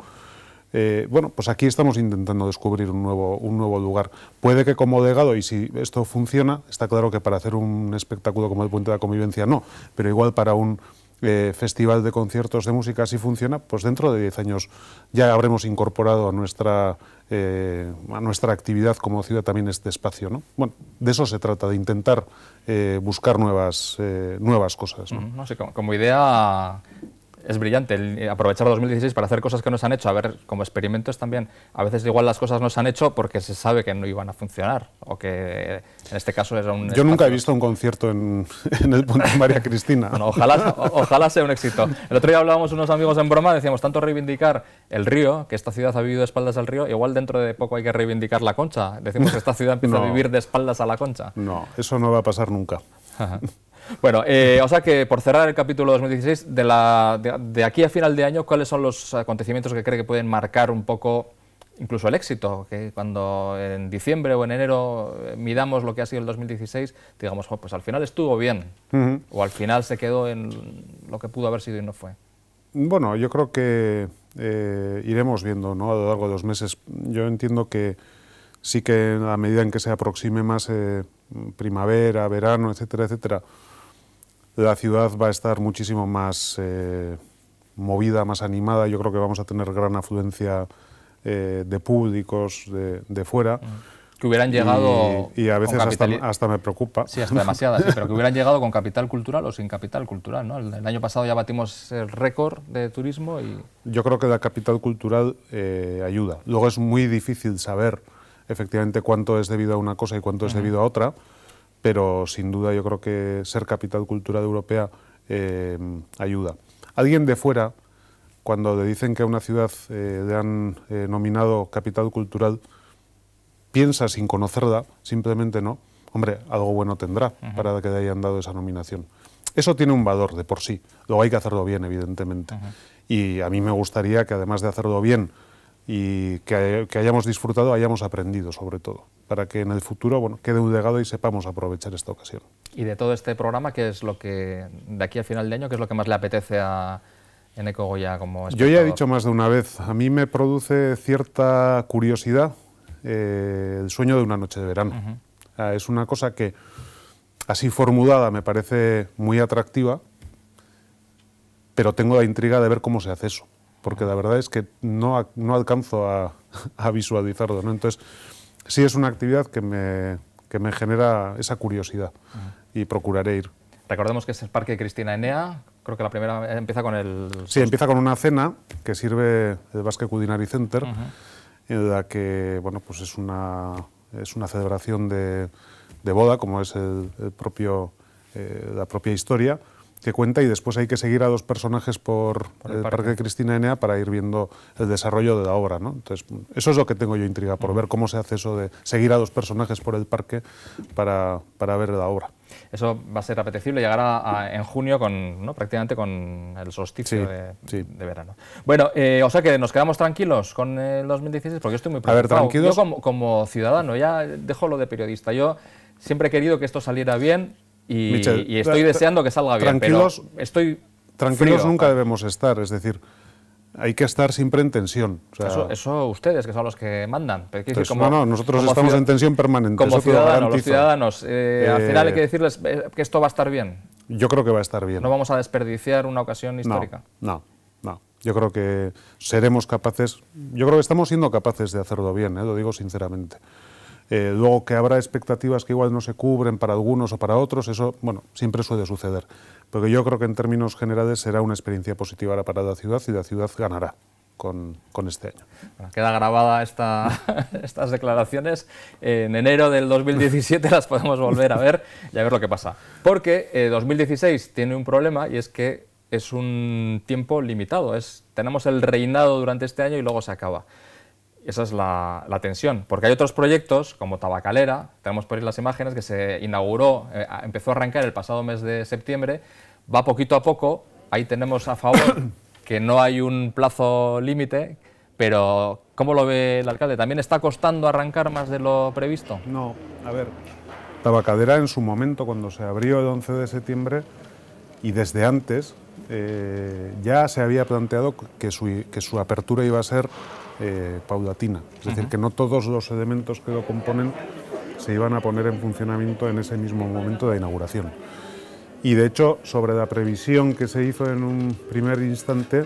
eh, bueno, pues aquí estamos intentando descubrir un nuevo, un nuevo lugar. Puede que como legado, y si esto funciona, está claro que para hacer un espectáculo como el Puente de la Convivencia no, pero igual para un eh, festival de conciertos de música si funciona, pues dentro de 10 años ya habremos incorporado a nuestra, eh, a nuestra actividad como ciudad también este espacio. ¿no? Bueno, de eso se trata, de intentar buscar nuevas, nuevas cosas. ¿no? sé, como idea es brillante el eh, aprovechar 2016 para hacer cosas que no se han hecho. A ver, como experimentos también, a veces igual las cosas no se han hecho porque se sabe que no iban a funcionar o que eh, en este caso era un... Yo nunca he visto un concierto en, el Ponte María Cristina. bueno, ojalá, ojalá sea un éxito. El otro día hablábamos unos amigos en broma, decíamos, tanto reivindicar el río, que esta ciudad ha vivido de espaldas al río, igual dentro de poco hay que reivindicar la concha. Decimos que esta ciudad empieza a vivir de espaldas a la concha. No, eso no va a pasar nunca. Bueno, eh, o sea que por cerrar el capítulo 2016, de, de, aquí a final de año, ¿cuáles son los acontecimientos que cree que pueden marcar un poco incluso el éxito? Que cuando en diciembre o en enero eh, midamos lo que ha sido el 2016, digamos, pues al final estuvo bien, o al final se quedó en lo que pudo haber sido y no fue. Bueno, yo creo que eh, iremos viendo ¿no? a lo largo de los meses. Yo entiendo que sí que a medida en que se aproxime más primavera, verano, etcétera, etcétera, la ciudad va a estar muchísimo más eh, movida, más animada. Yo creo que vamos a tener gran afluencia eh, de públicos de, fuera. Mm. Que hubieran llegado. Y, a veces hasta, me preocupa. Sí, hasta demasiadas, sí, pero que hubieran llegado con capital cultural o sin capital cultural. ¿no? El, año pasado ya batimos el récord de turismo. y... Yo creo que la capital cultural eh, ayuda. Luego es muy difícil saber efectivamente cuánto es debido a una cosa y cuánto es debido a otra pero sin duda yo creo que ser capital cultural europea eh, ayuda. Alguien de fuera, cuando le dicen que a una ciudad eh, le han eh, nominado capital cultural, piensa sin conocerla, simplemente no, hombre, algo bueno tendrá para que le hayan dado esa nominación. Eso tiene un valor de por sí, luego hay que hacerlo bien, evidentemente. Y a mí me gustaría que además de hacerlo bien, y que, hayamos disfrutado, hayamos aprendido sobre todo, para que en el futuro bueno, quede un legado y sepamos aprovechar esta ocasión. Y de todo este programa, ¿qué es lo que, de aquí al final de año, qué es lo que más le apetece a Eneco Goya como Yo ya he dicho más de una vez, a mí me produce cierta curiosidad eh, el sueño de una noche de verano. es una cosa que, así formulada, me parece muy atractiva, pero tengo la intriga de ver cómo se hace eso porque la verdad es que no, no alcanzo a, visualizarlo. ¿no? Entonces, sí es una actividad que me, que me genera esa curiosidad y procuraré ir. Recordemos que es el Parque Cristina Enea, creo que la primera empieza con el... Sí, empieza con una cena que sirve el Basque Culinary Center, en la que bueno, pues es, una, es una celebración de, de boda, como es el, propio, eh, la propia historia, que cuenta y después hay que seguir a dos personajes por, eh, el, parque. de Cristina Enea para ir viendo el desarrollo de la obra. ¿no? Entonces, eso es lo que tengo yo intriga, por ver cómo se hace eso de seguir a dos personajes por el parque para, ver la obra. Eso va a ser apetecible llegará en junio con, prácticamente con el solsticio de, verano. Bueno, eh, o sea que nos quedamos tranquilos con el 2016 porque yo estoy muy preocupado. yo como, como ciudadano, ya dejo lo de periodista, yo siempre he querido que esto saliera bien, y, estoy deseando que salga bien. Tranquilos, estoy tranquilos nunca debemos estar, es decir, hay que estar siempre en tensión. eso, ustedes, que son los que mandan. Pues, no, no, nosotros estamos en tensión permanente. Como ciudadanos, los ciudadanos, eh, al eh, final hay que decirles eh, que esto va a estar bien. Yo creo que va a estar bien. No vamos a desperdiciar una ocasión histórica. No, no, Yo creo que seremos capaces, yo creo que estamos siendo capaces de hacerlo bien, lo digo sinceramente. Eh, luego que habrá expectativas que igual no se cubren para algunos o para otros, eso, bueno, siempre suele suceder. Pero yo creo que en términos generales será una experiencia positiva para la ciudad y la ciudad ganará. Con, con, este año. queda grabada estas declaraciones. En enero del 2017 las podemos volver a ver y a ver lo que pasa. Porque 2016 eh, tiene un problema y es que es un tiempo limitado. Es, tenemos el reinado durante este año y luego se acaba. Esa es la, tensión, porque hay otros proyectos, como Tabacalera, tenemos por ahí las imágenes, que se inauguró, eh, empezó a arrancar el pasado mes de septiembre, va poquito a poco, ahí tenemos a favor que no hay un plazo límite, pero ¿cómo lo ve el alcalde? ¿También está costando arrancar más de lo previsto? No, a ver, Tabacalera en su momento, cuando se abrió el 11 de septiembre, y desde antes eh, ya se había planteado que su, que su apertura iba a ser eh, paulatina, es decir, que no todos los elementos que lo componen se iban a poner en funcionamiento en ese mismo momento de inauguración. Y de hecho, sobre la previsión que se hizo en un primer instante,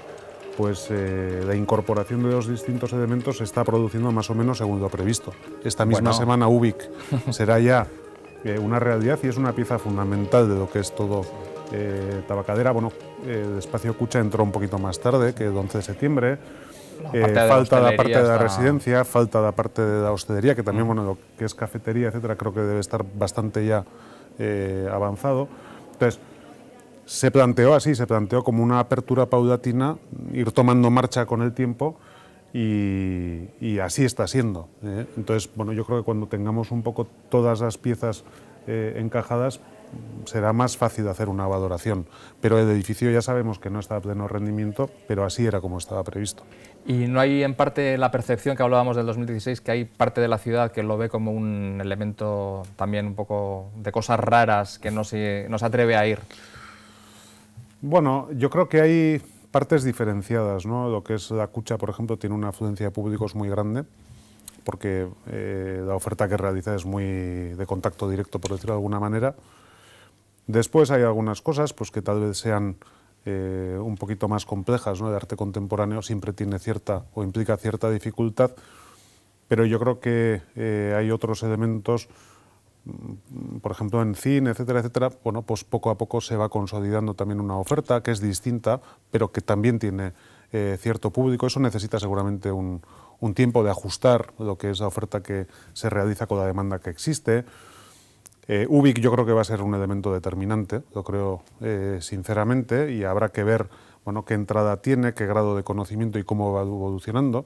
pues eh, la incorporación de los distintos elementos se está produciendo más o menos según lo previsto. Esta misma semana UBIC será ya eh, una realidad y es una pieza fundamental de lo que es todo eh, tabacadera, bueno, eh, el espacio Cucha entró un poquito más tarde, que el 11 de septiembre. de falta la, eh, parte de la residencia, falta la parte de la hostelería, que también, mm. bueno, lo que es cafetería, etcétera, creo que debe estar bastante ya avanzado. Entonces, se planteó así, se planteó como una apertura paulatina, ir tomando marcha con el tiempo y, así está siendo. Entonces, bueno, yo creo que cuando tengamos un poco todas las piezas encajadas, será más fácil hacer una valoración. Pero el edificio ya sabemos que no está a pleno rendimiento, pero así era como estaba previsto. ¿Y no hay en parte la percepción que hablábamos del 2016, que hay parte de la ciudad que lo ve como un elemento también un poco de cosas raras que no se, atreve a ir? Bueno, yo creo que hay partes diferenciadas. ¿no? Lo que es la Cucha, por ejemplo, tiene una afluencia de públicos muy grande porque eh, la oferta que realiza es muy de contacto directo, por decirlo de alguna manera Después hay algunas cosas pues, que tal vez sean eh, un poquito más complejas, ¿no? el arte contemporáneo siempre tiene cierta o implica cierta dificultad, pero yo creo que eh, hay otros elementos, mm, por ejemplo en cine, etcétera, etcétera, bueno, pues poco a poco se va consolidando también una oferta que es distinta, pero que también tiene eh, cierto público, eso necesita seguramente un, un tiempo de ajustar lo que es la oferta que se realiza con la demanda que existe. Eh, Ubic yo creo que va a ser un elemento determinante, lo creo eh, sinceramente, y habrá que ver bueno, qué entrada tiene, qué grado de conocimiento y cómo va evolucionando.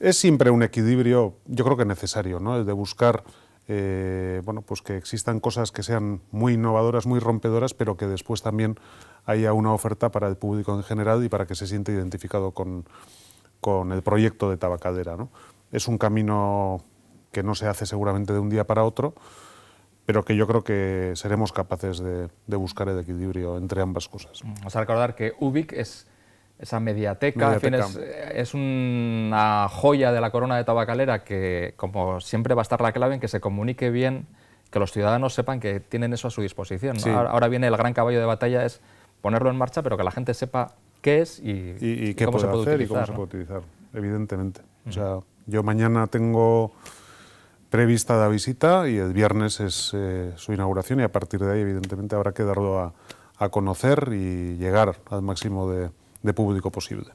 Es siempre un equilibrio, yo creo que necesario, ¿no? el de buscar eh, bueno, pues que existan cosas que sean muy innovadoras, muy rompedoras, pero que después también haya una oferta para el público en general y para que se siente identificado con, con el proyecto de tabacadera. ¿no? Es un camino que no se hace seguramente de un día para otro, pero que yo creo que seremos capaces de, buscar el equilibrio entre ambas cosas. Mm, Vamos a recordar que Ubic es esa mediateca, eh, es, una joya de la corona de tabacalera que, como siempre, va a estar la clave en que se comunique bien, que los ciudadanos sepan que tienen eso a su disposición. Ahora, viene el gran caballo de batalla, es ponerlo en marcha, pero que la gente sepa qué es y, cómo, se puede, hacer utilizar, y cómo se puede utilizar, evidentemente. O mm. sea, yo mañana tengo prevista la visita y el viernes es eh, su inauguración y a partir de ahí evidentemente habrá que darlo a, conocer y llegar al máximo de, público posible.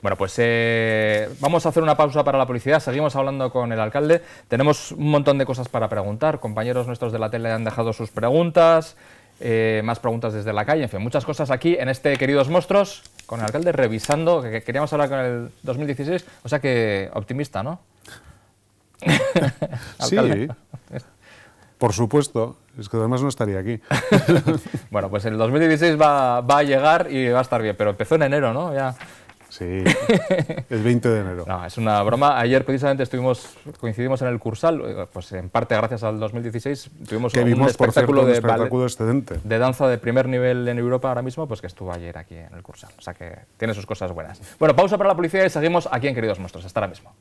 Bueno, pues eh, vamos a hacer una pausa para la publicidad, seguimos hablando con el alcalde, tenemos un montón de cosas para preguntar, compañeros nuestros de la tele han dejado sus preguntas, eh, más preguntas desde la calle, en fin, muchas cosas aquí en este Queridos Monstruos, con el alcalde revisando, que queríamos hablar con el 2016, o sea que optimista, ¿no? sí, por supuesto. Es que además no estaría aquí. bueno, pues el 2016 va, a llegar y va a estar bien, pero empezó en enero, ¿no? Sí, el 20 de enero. No, es una broma. Ayer precisamente estuvimos, coincidimos en el Cursal, pues en parte gracias al 2016 tuvimos que un, espectáculo, espectáculo de, de danza de primer nivel en Europa ahora mismo, pues que estuvo ayer aquí en el Cursal. O sea que tiene sus cosas buenas. Bueno, pausa para la policía y seguimos aquí en Queridos Monstruos. Hasta ahora mismo.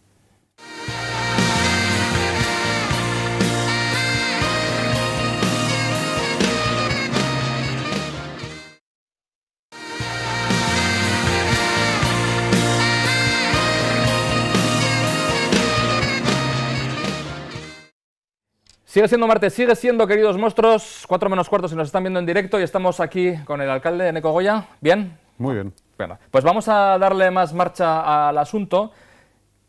Sigue siendo martes, sigue siendo, queridos monstruos, Cuatro menos cuarto si nos están viendo en directo y estamos aquí con el alcalde de Goya. ¿Bien? Muy bien. Bueno, pues vamos a darle más marcha al asunto.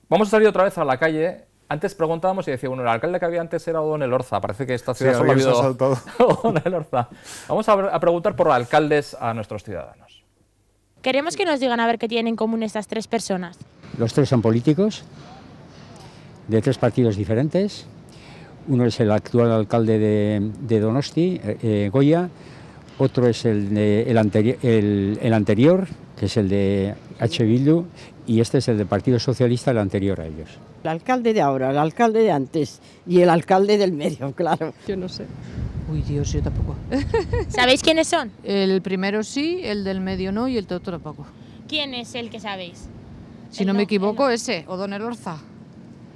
Vamos a salir otra vez a la calle. Antes preguntábamos y decía, bueno, el alcalde que había antes era Don Elorza. Parece que esta ciudad sí, solo ha habido Don Elorza. Vamos a, a preguntar por alcaldes a nuestros ciudadanos. Queremos que nos digan a ver qué tienen en común estas tres personas. Los tres son políticos, de tres partidos diferentes, uno es el actual alcalde de, Donosti, eh, eh, Goya, otro es el, el, anterior, que es el de H. y este es el del Partido Socialista, el anterior a ellos. El alcalde de ahora, el alcalde de antes y el alcalde del medio, claro. Yo no sé. Uy, Dios, yo tampoco. ¿Sabéis quiénes son? El primero sí, el del medio no y el otro tampoco. ¿Quién es el que sabéis? Si no, me equivoco, ese ese, Odón Orza.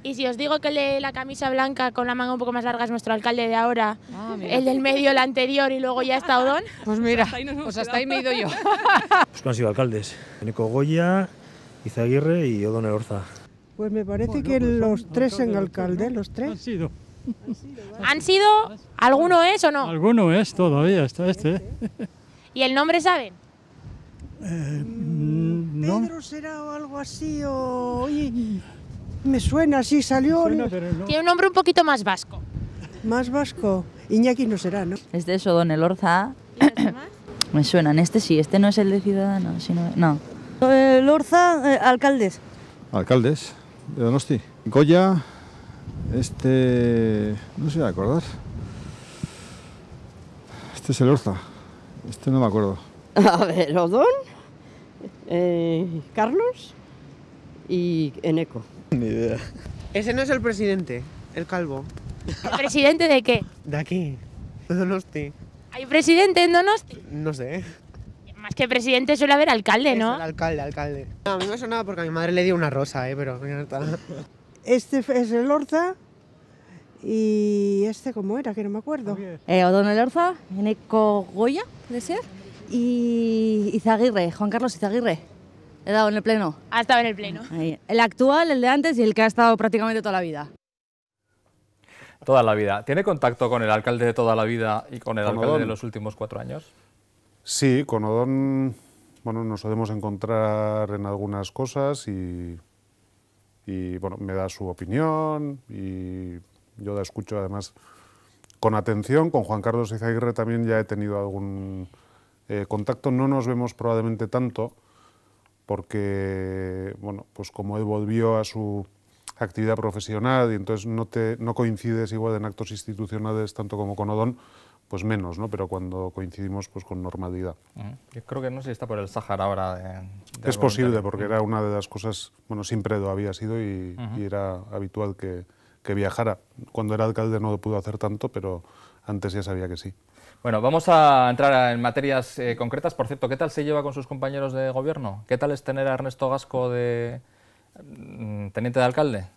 Y si os digo que el la camisa blanca con la manga un poco más larga es nuestro alcalde de ahora, ah, el del medio, el anterior y luego ya está Odón. Pues mira, pues hasta ahí, pues hasta ahí me he ido yo. Pues que han sido alcaldes, Nico Goya, Izaguirre y Odón Elorza. Pues me parece que pues los tres en alcalde, los tres. Han sido. ¿Han sido? ¿Alguno es o no? Alguno es todavía, está este. ¿eh? ¿Y el nombre saben? Eh, mm, Pedro será o algo así, o... Me suena, sí, salió. Tiene un nombre un poquito más vasco. Más vasco. Iñaki no será, ¿no? Este es Odón el Orza. Me suenan. Este sí, este no es el de Ciudadanos, sino. No. El Orza, eh, alcaldes. Alcaldes, de Donosti. Goya, este. No sé acordar. Este es el Orza. Este no me acuerdo. A ver, Odón, eh, Carlos y Eneco. Ese no es el presidente, el calvo. ¿El presidente de qué? De aquí, de Donosti. ¿Hay presidente en Donosti? No sé. Más que presidente suele haber alcalde, ¿no? alcalde, alcalde. No, a mí me sonaba porque a mi madre le dio una rosa, ¿eh? Pero no Este es el Orza y este cómo era, que no me acuerdo. Eh, el Orza, Eneco Goya, puede ser, y Izaguirre, Juan Carlos Izaguirre. He dado en el pleno. Ha estado en el pleno. El actual, el de antes y el que ha estado prácticamente toda la vida. Toda la vida. ¿Tiene contacto con el alcalde de toda la vida y con el alcalde de los últimos cuatro años? Sí, con Odón bueno, nos podemos encontrar en algunas cosas y, bueno, me da su opinión y yo la escucho además con atención. Con Juan Carlos Izaguirre también ya he tenido algún eh, contacto. No nos vemos probablemente tanto porque, bueno, pues como él volvió a su actividad profesional y entonces no, te, no coincides igual en actos institucionales tanto como con Odón, pues menos, ¿no? Pero cuando coincidimos, pues con normalidad. Yo creo que no sé si está por el Sáhara ahora. es posible, porque era una de las cosas, bueno, siempre lo había sido y, era habitual que, que viajara. Cuando era alcalde no lo pudo hacer tanto, pero antes ya sabía que sí. Bueno, vamos a entrar en materias eh, concretas. Por cierto, ¿qué tal se lleva con sus compañeros de gobierno? ¿Qué tal es tener a Ernesto Gasco de mm, teniente de alcalde?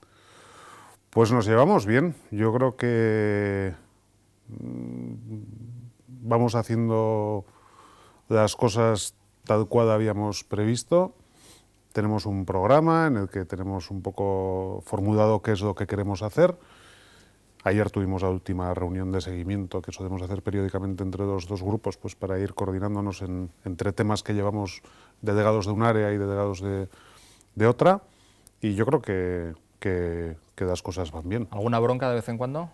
Pues nos llevamos bien. Yo creo que mm, vamos haciendo las cosas tal cual habíamos previsto. Tenemos un programa en el que tenemos un poco formulado qué es lo que queremos hacer. Ayer tuvimos la última reunión de seguimiento que solemos hacer periódicamente entre los dos grupos pues para ir coordinándonos entre temas que llevamos delegados de un área y delegados de, de otra. Y yo creo que, que, las cosas van bien. ¿Alguna bronca de vez en cuando?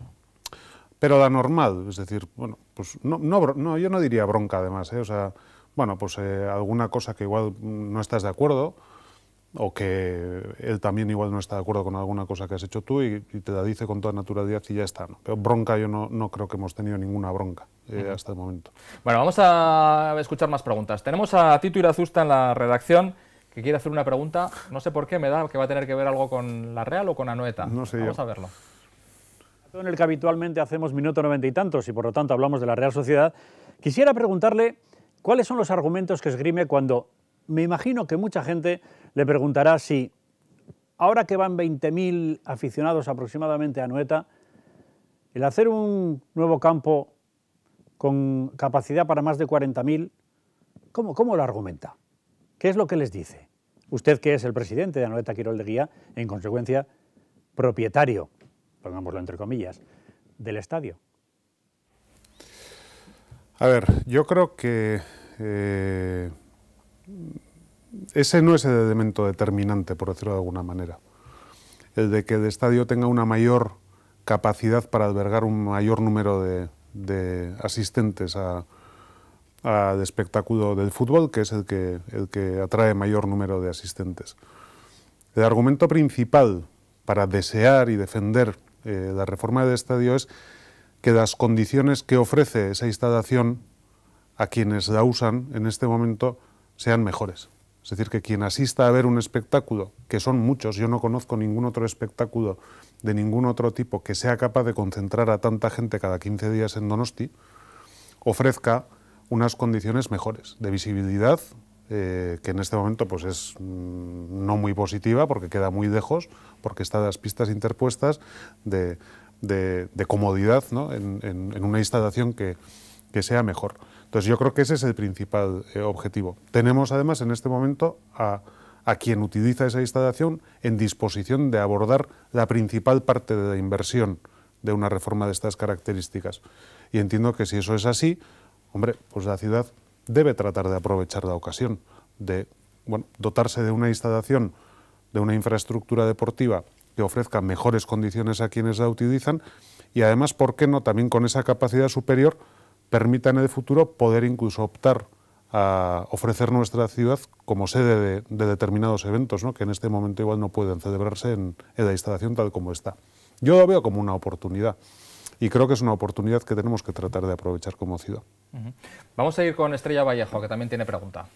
pero la normal, es decir, bueno, pues no, no, yo no diría bronca además, ¿eh? o sea, bueno, pues eh, alguna cosa que igual no estás de acuerdo, o que él también igual no está de acuerdo con alguna cosa que has hecho tú y, te la dice con toda naturalidad y ya está. ¿no? Pero bronca yo no, creo que hemos tenido ninguna bronca eh, hasta el momento. Bueno, vamos a escuchar más preguntas. Tenemos a Tito Irazusta en la redacción que quiere hacer una pregunta, no sé por qué me da que va a tener que ver algo con la Real o con Anoeta. No sé Vamos a verlo. En el que habitualmente hacemos minuto noventa y tantos y por lo tanto hablamos de la Real Sociedad, quisiera preguntarle cuáles son los argumentos que esgrime cuando me imagino que mucha gente le preguntará si, ahora que van 20.000 aficionados aproximadamente a Nueta, el hacer un nuevo campo con capacidad para más de 40.000, ¿cómo, ¿cómo lo argumenta? ¿Qué es lo que les dice? Usted que es el presidente de Anoeta Quirol de Guía, en consecuencia propietario, pongámoslo entre comillas, del estadio. A ver, yo creo que eh, ese no es el elemento determinante, por decirlo de alguna manera. El de que el estadio tenga una mayor capacidad para albergar un mayor número de, asistentes al espectáculo del fútbol, que es el que, el que atrae mayor número de asistentes. El argumento principal para desear y defender eh, la reforma del estadio es que las condiciones que ofrece esa instalación a quienes la usan en este momento sean mejores. Es decir, que quien asista a ver un espectáculo, que son muchos, yo no conozco ningún otro espectáculo de ningún otro tipo que sea capaz de concentrar a tanta gente cada 15 días en Donosti, ofrezca unas condiciones mejores de visibilidad, eh, que en este momento pues es mm, no muy positiva porque queda muy lejos, porque están las pistas interpuestas de, comodidad ¿no? en, una instalación que sea mejor. Entonces yo creo que ese es el principal eh, objetivo. Tenemos además en este momento a, quien utiliza esa instalación en disposición de abordar la principal parte de la inversión de una reforma de estas características. Y entiendo que si eso es así, hombre, pues la ciudad debe tratar de aprovechar la ocasión, de dotarse de una instalación, de una infraestructura deportiva que ofrezca mejores condiciones a quienes la utilizan y además, ¿por qué no?, también con esa capacidad superior permitan en el futuro poder incluso optar a ofrecer nuestra ciudad como sede de, determinados eventos, que en este momento igual no pueden celebrarse en, en la instalación tal como está. Yo lo veo como una oportunidad y creo que es una oportunidad que tenemos que tratar de aprovechar como ciudad. Vamos a ir con Estrella Vallejo, que también tiene pregunta.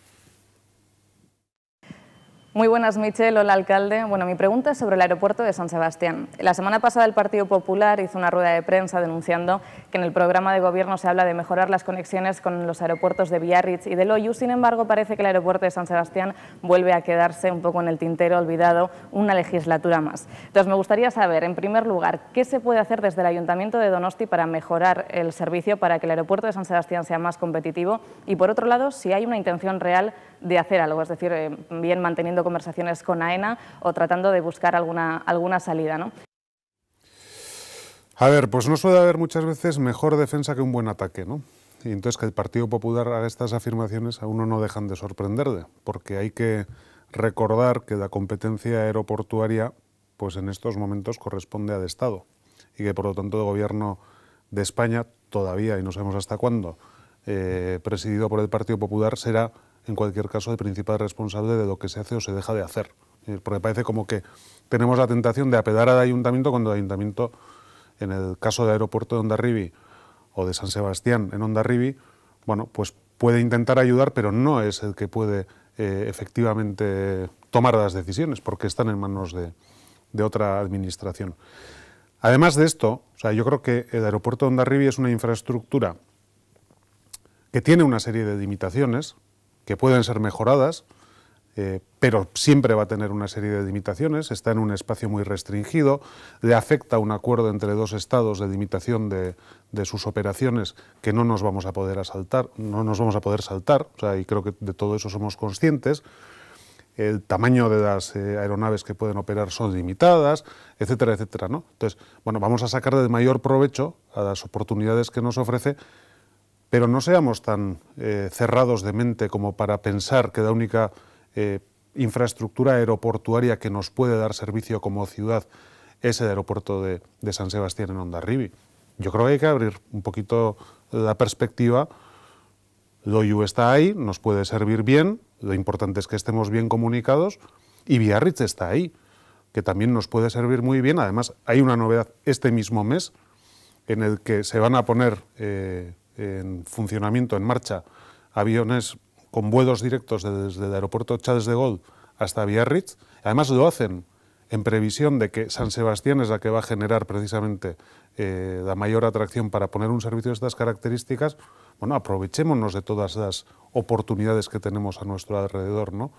Muy buenas, Michel. Hola, alcalde. Bueno, mi pregunta es sobre el aeropuerto de San Sebastián. La semana pasada el Partido Popular hizo una rueda de prensa denunciando que en el programa de gobierno se habla de mejorar las conexiones con los aeropuertos de Biarritz y de Loyu. Sin embargo, parece que el aeropuerto de San Sebastián vuelve a quedarse un poco en el tintero, olvidado, una legislatura más. Entonces, me gustaría saber, en primer lugar, qué se puede hacer desde el Ayuntamiento de Donosti para mejorar el servicio para que el aeropuerto de San Sebastián sea más competitivo y, por otro lado, si hay una intención real de hacer algo, es decir, eh, bien manteniendo conversaciones con AENA o tratando de buscar alguna, alguna salida. ¿no? A ver, pues no suele haber muchas veces mejor defensa que un buen ataque, ¿no? Y entonces que el Partido Popular haga estas afirmaciones a uno no dejan de sorprenderle, porque hay que recordar que la competencia aeroportuaria pues en estos momentos corresponde al Estado y que por lo tanto el gobierno de España todavía, y no sabemos hasta cuándo, eh, presidido por el Partido Popular, será en cualquier caso, el principal responsable de lo que se hace o se deja de hacer. Eh, porque parece como que tenemos la tentación de apelar al ayuntamiento cuando el ayuntamiento, en el caso del aeropuerto de Ondarribi o de San Sebastián en Ondarribi, bueno, pues puede intentar ayudar, pero no es el que puede eh, efectivamente tomar las decisiones, porque están en manos de, otra administración. Además de esto, o sea, yo creo que el aeropuerto de Ondarribi es una infraestructura que tiene una serie de limitaciones, que pueden ser mejoradas, eh, pero siempre va a tener una serie de limitaciones, está en un espacio muy restringido, le afecta un acuerdo entre dos estados de limitación de, sus operaciones que no nos vamos a poder asaltar, no nos vamos a poder saltar, y creo que de todo eso somos conscientes. El tamaño de las eh, aeronaves que pueden operar son limitadas, etcétera, etcétera. ¿no? Entonces, bueno, vamos a sacar de mayor provecho a las oportunidades que nos ofrece pero no seamos tan eh, cerrados de mente como para pensar que la única eh, infraestructura aeroportuaria que nos puede dar servicio como ciudad es el aeropuerto de, San Sebastián en Ondarribi. Yo creo que hay que abrir un poquito la perspectiva. Loyu está ahí, nos puede servir bien, lo importante es que estemos bien comunicados y Biarritz está ahí, que también nos puede servir muy bien. Además, hay una novedad este mismo mes en el que se van a poner... Eh, en funcionamiento, en marcha, aviones con vuelos directos desde el aeropuerto Chávez de Gaulle hasta Biarritz. Además lo hacen en previsión de que San Sebastián es la que va a generar precisamente eh, la mayor atracción para poner un servicio de estas características. Bueno, aprovechémonos de todas las oportunidades que tenemos a nuestro alrededor, ¿no?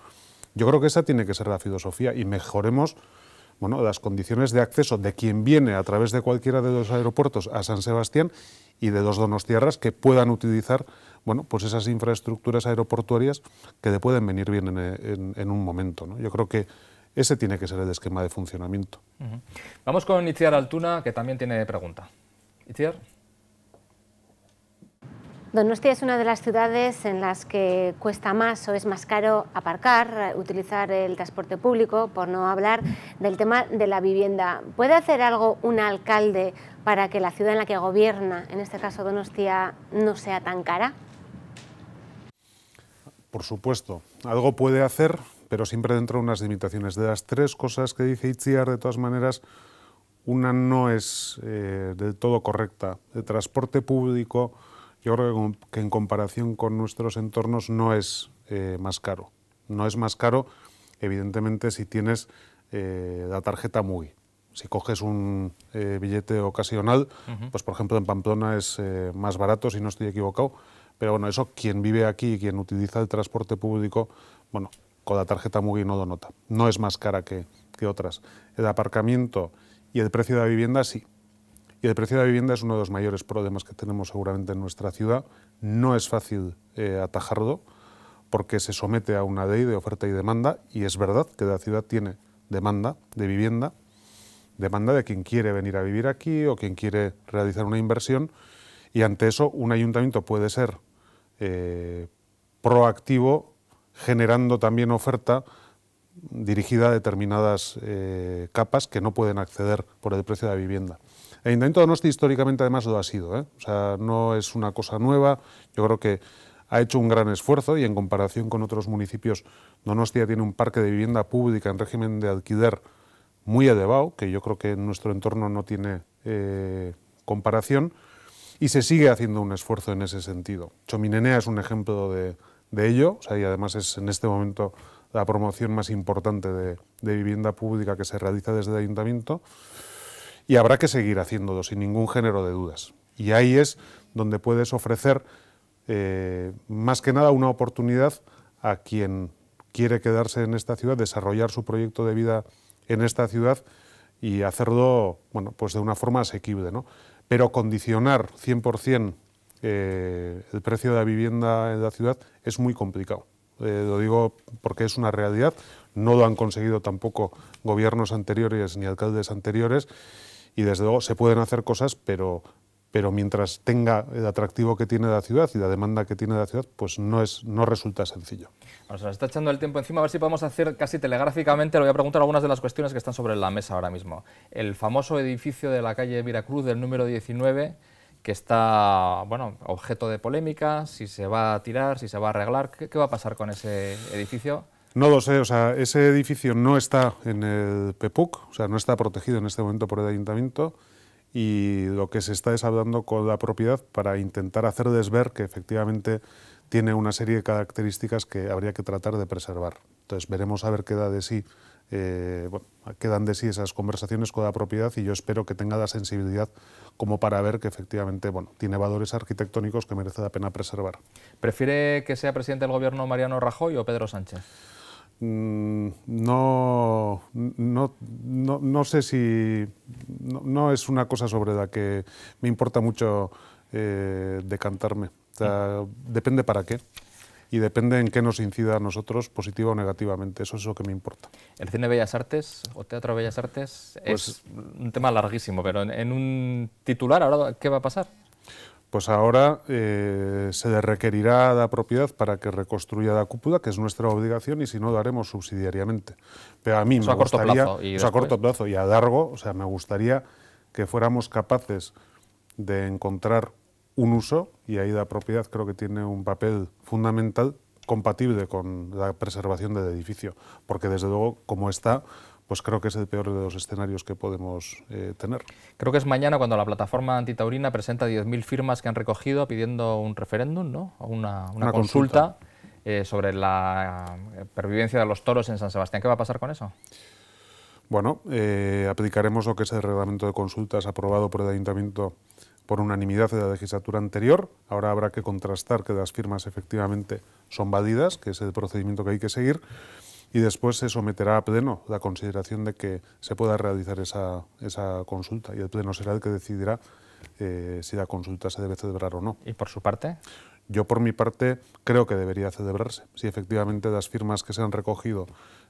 Yo creo que esa tiene que ser la filosofía y mejoremos bueno, las condiciones de acceso de quien viene a través de cualquiera de los aeropuertos a San Sebastián y de dos donostierras que puedan utilizar bueno, pues esas infraestructuras aeroportuarias que le pueden venir bien en, un momento. Yo creo que ese tiene que ser el esquema de funcionamiento. Vamos con Itziar Altuna, que también tiene pregunta. Donostia es una de las ciudades en las que cuesta más o es más caro aparcar, utilizar el transporte público, por no hablar del tema de la vivienda. ¿Puede hacer algo un alcalde para que la ciudad en la que gobierna, en este caso Donostia, no sea tan cara? Por supuesto, algo puede hacer, pero siempre dentro de unas limitaciones. De las tres cosas que dice Itziar, de todas maneras, una no es eh, del todo correcta. El transporte público yo creo que en comparación con nuestros entornos no es eh, más caro. No es más caro, evidentemente, si tienes eh, la tarjeta MUGI. Si coges un eh, billete ocasional, pues por ejemplo en Pamplona es más barato, si no estoy equivocado. Pero bueno, eso quien vive aquí quien utiliza el transporte público, bueno, con la tarjeta MUGI no lo nota. No es más cara que, que otras. El aparcamiento y el precio de la vivienda sí. Y el precio de la vivienda es uno de los mayores problemas que tenemos seguramente en nuestra ciudad. No es fácil eh, atajarlo porque se somete a una ley de oferta y demanda y es verdad que la ciudad tiene demanda de vivienda, demanda de quien quiere venir a vivir aquí o quien quiere realizar una inversión y ante eso un ayuntamiento puede ser eh, proactivo generando también oferta dirigida a determinadas eh, capas que no pueden acceder por el precio de la vivienda. El Ayuntamiento de Donosti históricamente además lo ha sido, ¿eh? o sea, no es una cosa nueva, yo creo que ha hecho un gran esfuerzo y en comparación con otros municipios, Donostia tiene un parque de vivienda pública en régimen de alquiler muy elevado, que yo creo que en nuestro entorno no tiene eh, comparación, y se sigue haciendo un esfuerzo en ese sentido. Chominenea es un ejemplo de, ello, y además es en este momento la promoción más importante de, de vivienda pública que se realiza desde el ayuntamiento y habrá que seguir haciéndolo sin ningún género de dudas. Y ahí es donde puedes ofrecer eh, más que nada una oportunidad a quien quiere quedarse en esta ciudad, desarrollar su proyecto de vida en esta ciudad y hacerlo bueno, pues de una forma asequible. Pero condicionar 100% eh, el precio de la vivienda en la ciudad es muy complicado. Eh, lo digo porque es una realidad, no lo han conseguido tampoco gobiernos anteriores ni alcaldes anteriores y desde luego se pueden hacer cosas, pero, pero mientras tenga el atractivo que tiene la ciudad y la demanda que tiene la ciudad, pues no, es, no resulta sencillo. se nos está echando el tiempo encima, a ver si podemos hacer casi telegráficamente, le voy a preguntar algunas de las cuestiones que están sobre la mesa ahora mismo. El famoso edificio de la calle Viracruz del número 19, que está bueno, objeto de polémica, si se va a tirar, si se va a arreglar, ¿qué, qué va a pasar con ese edificio? No lo sé, o sea, ese edificio no está en el PEPUC, o sea, no está protegido en este momento por el ayuntamiento y lo que se está es con la propiedad para intentar hacerles ver que efectivamente tiene una serie de características que habría que tratar de preservar. Entonces veremos a ver qué da de sí, eh, quedan de sí esas conversaciones con la propiedad y yo espero que tenga la sensibilidad como para ver que efectivamente bueno, tiene valores arquitectónicos que merece la pena preservar. ¿Prefiere que sea presidente del gobierno Mariano Rajoy o Pedro Sánchez? Mm, no, no, no, sé si... No, es una cosa sobre la que me importa mucho eh, decantarme. depende para qué. Y depende en qué nos incida a nosotros, positiva o negativamente. Eso es lo que me importa. El cine Bellas Artes o Teatro Bellas Artes pues es un tema larguísimo, pero en, en un titular, ¿ahora qué va a pasar? Pues ahora eh, se le requerirá a la propiedad para que reconstruya la cúpula, que es nuestra obligación, y si no, lo haremos subsidiariamente. Pero a mí me a gustaría, corto plazo y a corto plazo y a largo, o sea, me gustaría que fuéramos capaces de encontrar un uso, y ahí la propiedad creo que tiene un papel fundamental compatible con la preservación del edificio, porque desde luego, como está, pues creo que es el peor de los escenarios que podemos eh, tener. Creo que es mañana cuando la plataforma antitaurina presenta 10.000 firmas que han recogido pidiendo un referéndum, ¿no? una, una, consulta, eh, sobre la eh, pervivencia de los toros en San Sebastián. ¿Qué va a pasar con eso? Bueno, aplicaremos lo que es el reglamento de consultas aprobado por el Ayuntamiento por unanimidad de la legislatura anterior. Ahora habrá que contrastar que las firmas efectivamente son válidas, que es el procedimiento que hay que seguir y después se someterá a pleno la consideración de que se pueda realizar esa, consulta y el pleno será el que decidirá eh, si la consulta se debe celebrar o no. ¿Y por su parte? Yo por mi parte creo que debería celebrarse. Si efectivamente las firmas que se han recogido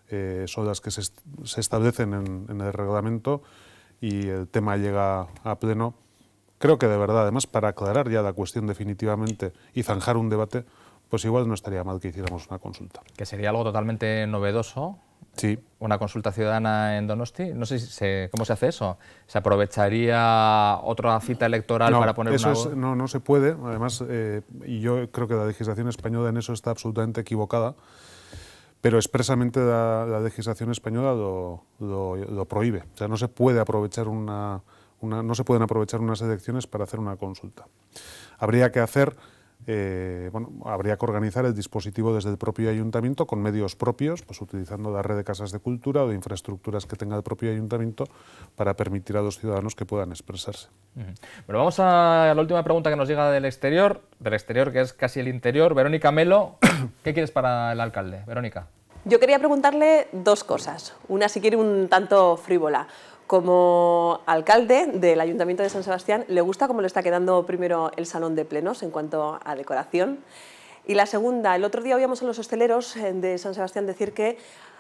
eh, son las que se, establecen en, en el reglamento y el tema llega a pleno, creo que de verdad, además, para aclarar ya la cuestión definitivamente y zanjar un debate, pues igual no estaría mal que hiciéramos una consulta. Que sería algo totalmente novedoso. Sí. Una consulta ciudadana en Donosti. No sé si cómo se hace eso. ¿Se aprovecharía otra cita electoral para poner eso una... no, no se puede. Además, eh, yo creo que la legislación española en eso está absolutamente equivocada. Pero expresamente la, legislación española lo, prohíbe. O sea, no se puede aprovechar una, no se pueden aprovechar unas elecciones para hacer una consulta. Habría que hacer eh, bueno, habría que organizar el dispositivo desde el propio ayuntamiento con medios propios, pues utilizando la red de casas de cultura o de infraestructuras que tenga el propio ayuntamiento para permitir a los ciudadanos que puedan expresarse. Bueno, vamos a la última pregunta que nos llega del exterior, del exterior que es casi el interior. Verónica Melo, ¿qué quieres para el alcalde? Verónica. Yo quería preguntarle dos cosas, una si quiere un tanto frívola como alcalde del Ayuntamiento de San Sebastián, ¿le gusta cómo le está quedando primero el salón de plenos en cuanto a decoración? Y la segunda, el otro día oíamos a los hosteleros eh, de San Sebastián decir que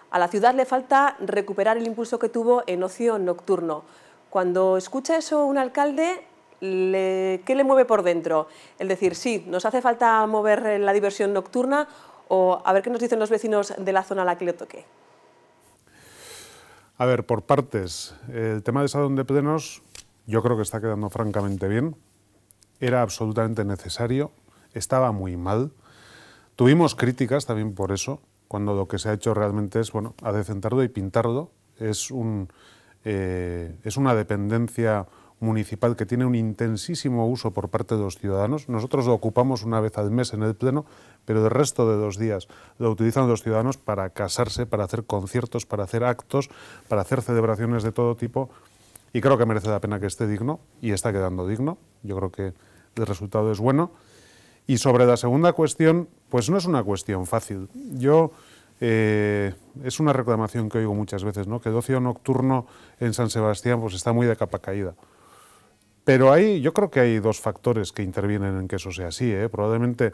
a la ciudad le falta recuperar el impulso que tuvo en ocio nocturno. Cuando escucha eso un alcalde, ¿qué le mueve por dentro? El decir, sí, nos hace falta mover la diversión nocturna o a ver qué nos dicen los vecinos de la zona a la que le toque. A ver, por partes. El tema de Salón de Plenos yo creo que está quedando francamente bien. Era absolutamente necesario. Estaba muy mal. Tuvimos críticas también por eso, cuando lo que se ha hecho realmente es bueno, adecentarlo y pintarlo. Es, un, eh, es una dependencia municipal que tiene un intensísimo uso por parte de los ciudadanos. Nosotros lo ocupamos una vez al mes en el Pleno, pero el resto de dos días lo utilizan los ciudadanos para casarse, para hacer conciertos, para hacer actos, para hacer celebraciones de todo tipo. Y creo que merece la pena que esté digno y está quedando digno. Yo creo que el resultado es bueno. Y sobre la segunda cuestión, pues no es una cuestión fácil. Yo eh, es una reclamación que oigo muchas veces, ¿no? Que el ocio nocturno en San Sebastián pues está muy de capa caída. Pero yo creo que hay dos factores que intervienen en que eso sea así. ¿eh? Probablemente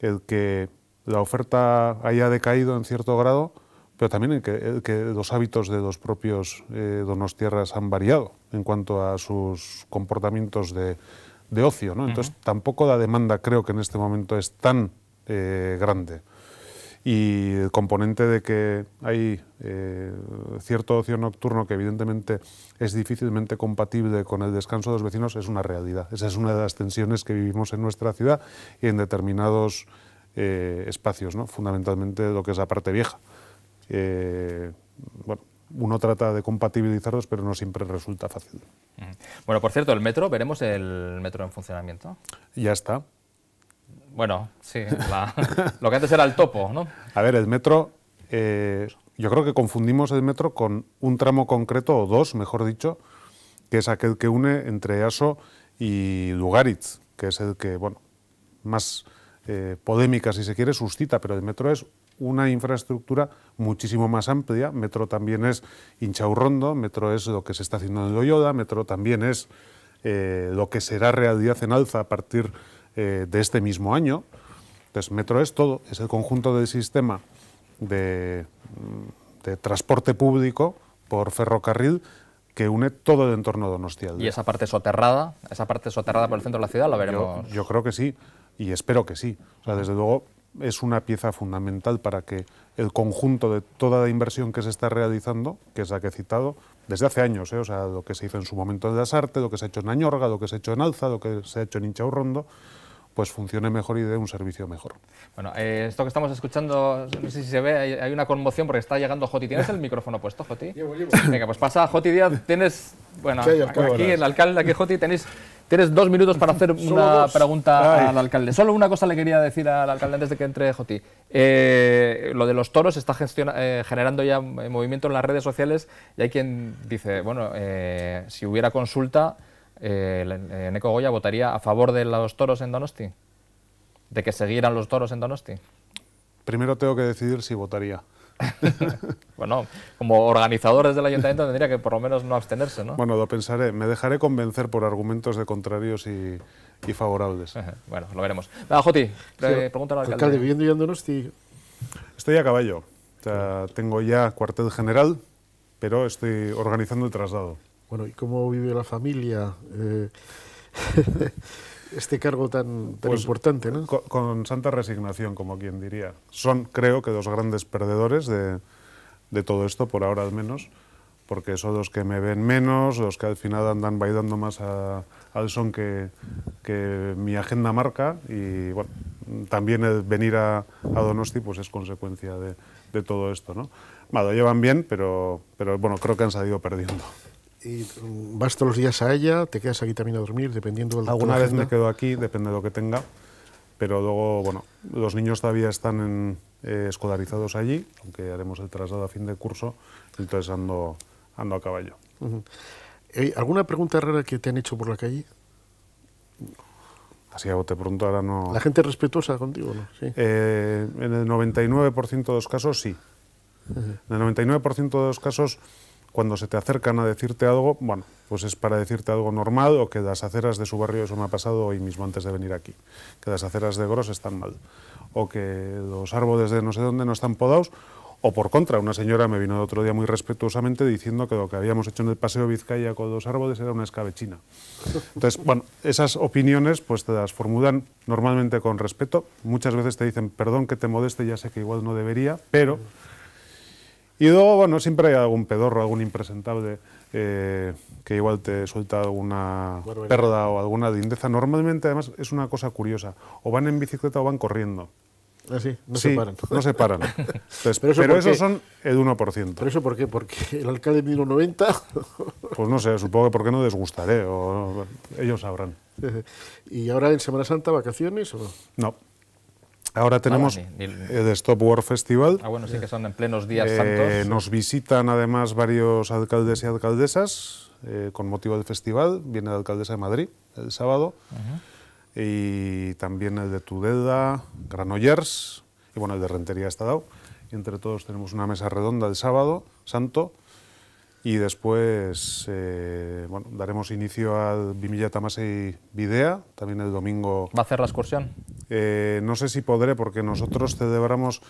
el que la oferta haya decaído en cierto grado, pero también el que, los hábitos de los propios eh, donos-tierras han variado en cuanto a sus comportamientos de, ocio. Entonces, tampoco la demanda creo que en este momento es tan eh, grande y el componente de que hay eh, cierto ocio nocturno que evidentemente es difícilmente compatible con el descanso de los vecinos es una realidad. Esa es una de las tensiones que vivimos en nuestra ciudad y en determinados eh, espacios, ¿no? fundamentalmente lo que es la parte vieja. Eh, bueno, uno trata de compatibilizarlos, pero no siempre resulta fácil. Bueno, por cierto, el metro, veremos el metro en funcionamiento. Ya está. Bueno, sí, lo que antes era el topo, ¿no? A ver, el metro, eh, yo creo que confundimos el metro con un tramo concreto, o dos, mejor dicho, que es aquel que une entre Aso y Lugaritz, que es el que, bueno, más eh, polémica, si se quiere, suscita, pero el metro es una infraestructura muchísimo más amplia. Metro también es hinchaurrondo, metro es lo que se está haciendo en Loyoda, metro también es eh, lo que será realidad en Alza a partir de eh, de este mismo año. Entonces, metro es todo, es el conjunto del sistema mm, de, transporte público por ferrocarril que une todo el entorno donostial. ¿Y esa parte soterrada, esa parte soterrada por el centro de la ciudad, la veremos? Yo, creo que sí, y espero que sí. O sea, desde luego es una pieza fundamental para que el conjunto de toda la inversión que se está realizando, que es la que he citado, desde hace años, eh, o sea, lo que se hizo en su momento en las artes, lo que se ha hecho en Añorga, lo que se ha hecho en Alza, lo que se ha hecho en Inchaurrondo, pues funcione mejor y dé un servicio mejor. Bueno, eh, esto que estamos escuchando, no sé si se ve, hay, una conmoción porque está llegando Joti. ¿Tienes el micrófono puesto, Joti? Venga, pues pasa, Joti Díaz, tienes, bueno, aquí el alcalde, aquí Joti, tenéis, tienes dos minutos para hacer una pregunta al alcalde. Solo una cosa le quería decir al alcalde antes de que entre Joti. Eh, lo de los toros está eh, generando ya movimiento en las redes sociales y hay quien dice, bueno, si hubiera consulta eh, Neko Goya votaría a favor de los toros en Donosti? ¿De que siguieran los toros en Donosti? Primero tengo que decidir si votaría. bueno, como organizadores del ayuntamiento tendría que por lo menos no abstenerse, ¿no? Bueno, lo pensaré. Me dejaré convencer por argumentos de contrarios y, favorables. bueno, lo veremos. Nada, Joti, pregunta al alcalde. viviendo en Donosti. Estoy a caballo. tengo ya cuartel general, pero estoy organizando el traslado. Bueno, ¿y cómo vive la familia? Eh, este cargo tan, tan pues importante, ¿no? Con, santa resignación, como quien diría. Son, creo que, dos grandes perdedores de, de, todo esto, por ahora al menos, porque son los que me ven menos, los que al final andan bailando más a, al son que, que, mi agenda marca, y bueno, también el venir a, a Donosti pues es consecuencia de, de todo esto, ¿no? Bueno, lo llevan bien, pero, pero bueno, creo que han salido perdiendo y mm, vas todos los días a ella, te quedas aquí también a dormir, dependiendo del Alguna vez me quedo aquí, depende de lo que tenga, pero luego, bueno, los niños todavía están en, eh, escolarizados allí, aunque haremos el traslado a fin de curso, entonces ando, ando a caballo. Eh, ¿Alguna pregunta rara que te han hecho por la calle? Así a te pronto ahora no... ¿La gente es respetuosa contigo no? Sí. Eh, en el 99% de los casos sí. En el 99% de los casos cuando se te acercan a decirte algo, bueno, pues es para decirte algo normal o que las aceras de su barrio, eso me ha pasado hoy mismo antes de venir aquí, que las aceras de Gros están mal, o que los árboles de no sé dónde no están podados, o por contra, una señora me vino el otro día muy respetuosamente diciendo que lo que habíamos hecho en el Paseo Vizcaya con los árboles era una escabechina. Entonces, bueno, esas opiniones pues te las formulan normalmente con respeto, muchas veces te dicen, perdón que te modeste, ya sé que igual no debería, pero... Y luego, bueno, siempre hay algún pedorro, algún impresentable eh, que igual te suelta alguna perda o alguna lindeza. Normalmente, además, es una cosa curiosa. O van en bicicleta o van corriendo. Ah, sí, no se paran. No se paran. pero, eso esos son el 1%. ¿Pero eso por qué? ¿Porque el alcalde miro 90? pues no sé, supongo que porque no les O, ellos sabrán. ¿Y ahora en Semana Santa vacaciones o No. Ahora ah, tenemos el eh, Stop War Festival. Ah, bueno, sí que son en plenos días eh, Nos visitan además varios alcaldes y alcaldesas eh, con motivo del festival. Viene la alcaldesa de Madrid el sábado. Y también el de Tudela, Granollers. Y bueno, el de Rentería está dado. entre todos tenemos una mesa redonda el sábado santo y después eh, bueno, daremos inicio al Vimilla y Videa, también el domingo. ¿Va a hacer la excursión? Eh, no sé si podré, porque nosotros celebramos,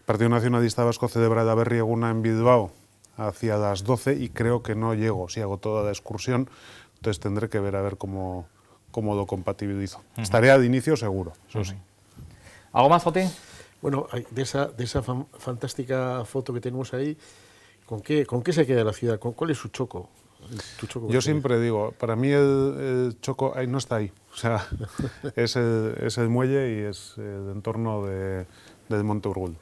el Partido Nacionalista Vasco celebra la Berrieguna en Bilbao hacia las 12 y creo que no llego, si hago toda la excursión, entonces tendré que ver a ver cómo, cómo lo compatibilizo. Estaré al inicio seguro, eso sí. ¿Algo más, Joti? Bueno, de esa, de esa fantástica foto que tenemos ahí, ¿Con qué, se queda la ciudad? ¿Cuál es su choco? choco Yo siempre digo, para mí el, choco ahí, eh, no está ahí. O sea, es, el, muelle y es el entorno de, del Monte Urgul.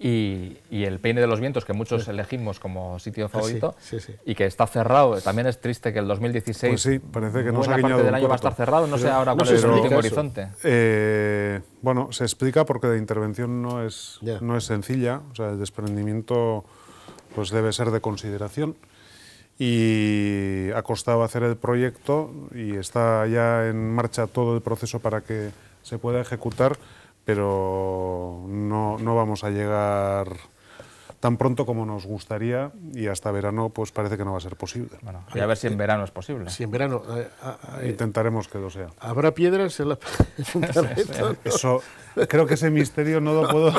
Y, el Peine de los Vientos, que muchos elegimos como sitio ah, favorito, y que está cerrado. También es triste que el 2016, pues sí, parece que no buena se ha parte del año va a estar cerrado. No sé ahora cuál es el último este horizonte. Eh, bueno, se explica porque la intervención no es, no es sencilla. O sea, el desprendimiento pues debe ser de consideración. Y ha costado hacer el proyecto y está ya en marcha todo el proceso para que se pueda ejecutar, pero no, no vamos a llegar tan pronto como nos gustaría y hasta verano pues parece que no va a ser posible. Voy a ver si en verano es posible. Si en verano... Eh, ah, ah, eh, Intentaremos que lo sea. ¿Habrá piedras en la... eso, creo que ese misterio no lo puedo...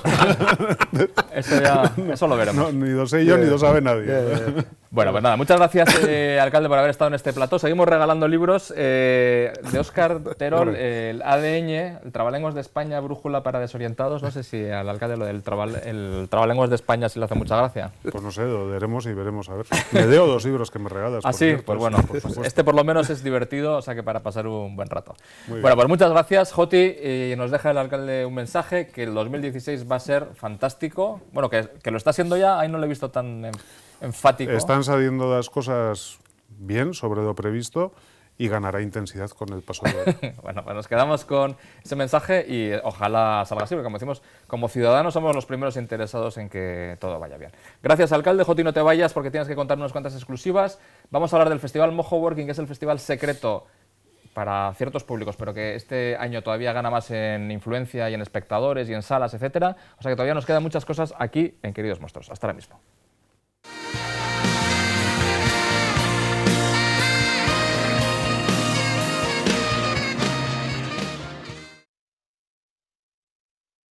eso, ya, eso lo veremos. ni lo sé yo ni lo sabe nadie. Bueno, pues nada, muchas gracias, eh, alcalde, por haber estado en este plato. Seguimos regalando libros de Óscar Terol, el ADN, el Trabalenguas de España, Brújula para Desorientados. No sé si al alcalde lo del el Trabalenguas de España, si lo muchas gracias. Pues no sé, lo veremos y veremos a ver. Me deo dos libros que me regalas. Ah, sí, pues bueno, pues este por lo menos es divertido, o sea que para pasar un buen rato. bueno, pues muchas gracias, Joti. Y nos deja el alcalde un mensaje que el 2016 va a ser fantástico. Bueno, que, que lo está haciendo ya, ahí no lo he visto tan enfático. Están saliendo las cosas bien sobre lo previsto y ganará intensidad con el paso de Bueno, pues nos quedamos con ese mensaje y ojalá salga así, porque como decimos, como ciudadanos somos los primeros interesados en que todo vaya bien. Gracias, alcalde. Joti, no te vayas porque tienes que contarnos unas cuantas exclusivas. Vamos a hablar del Festival Mojo Working, que es el festival secreto para ciertos públicos, pero que este año todavía gana más en influencia y en espectadores y en salas, etcétera. O sea que todavía nos quedan muchas cosas aquí en Queridos Monstruos. Hasta ahora mismo.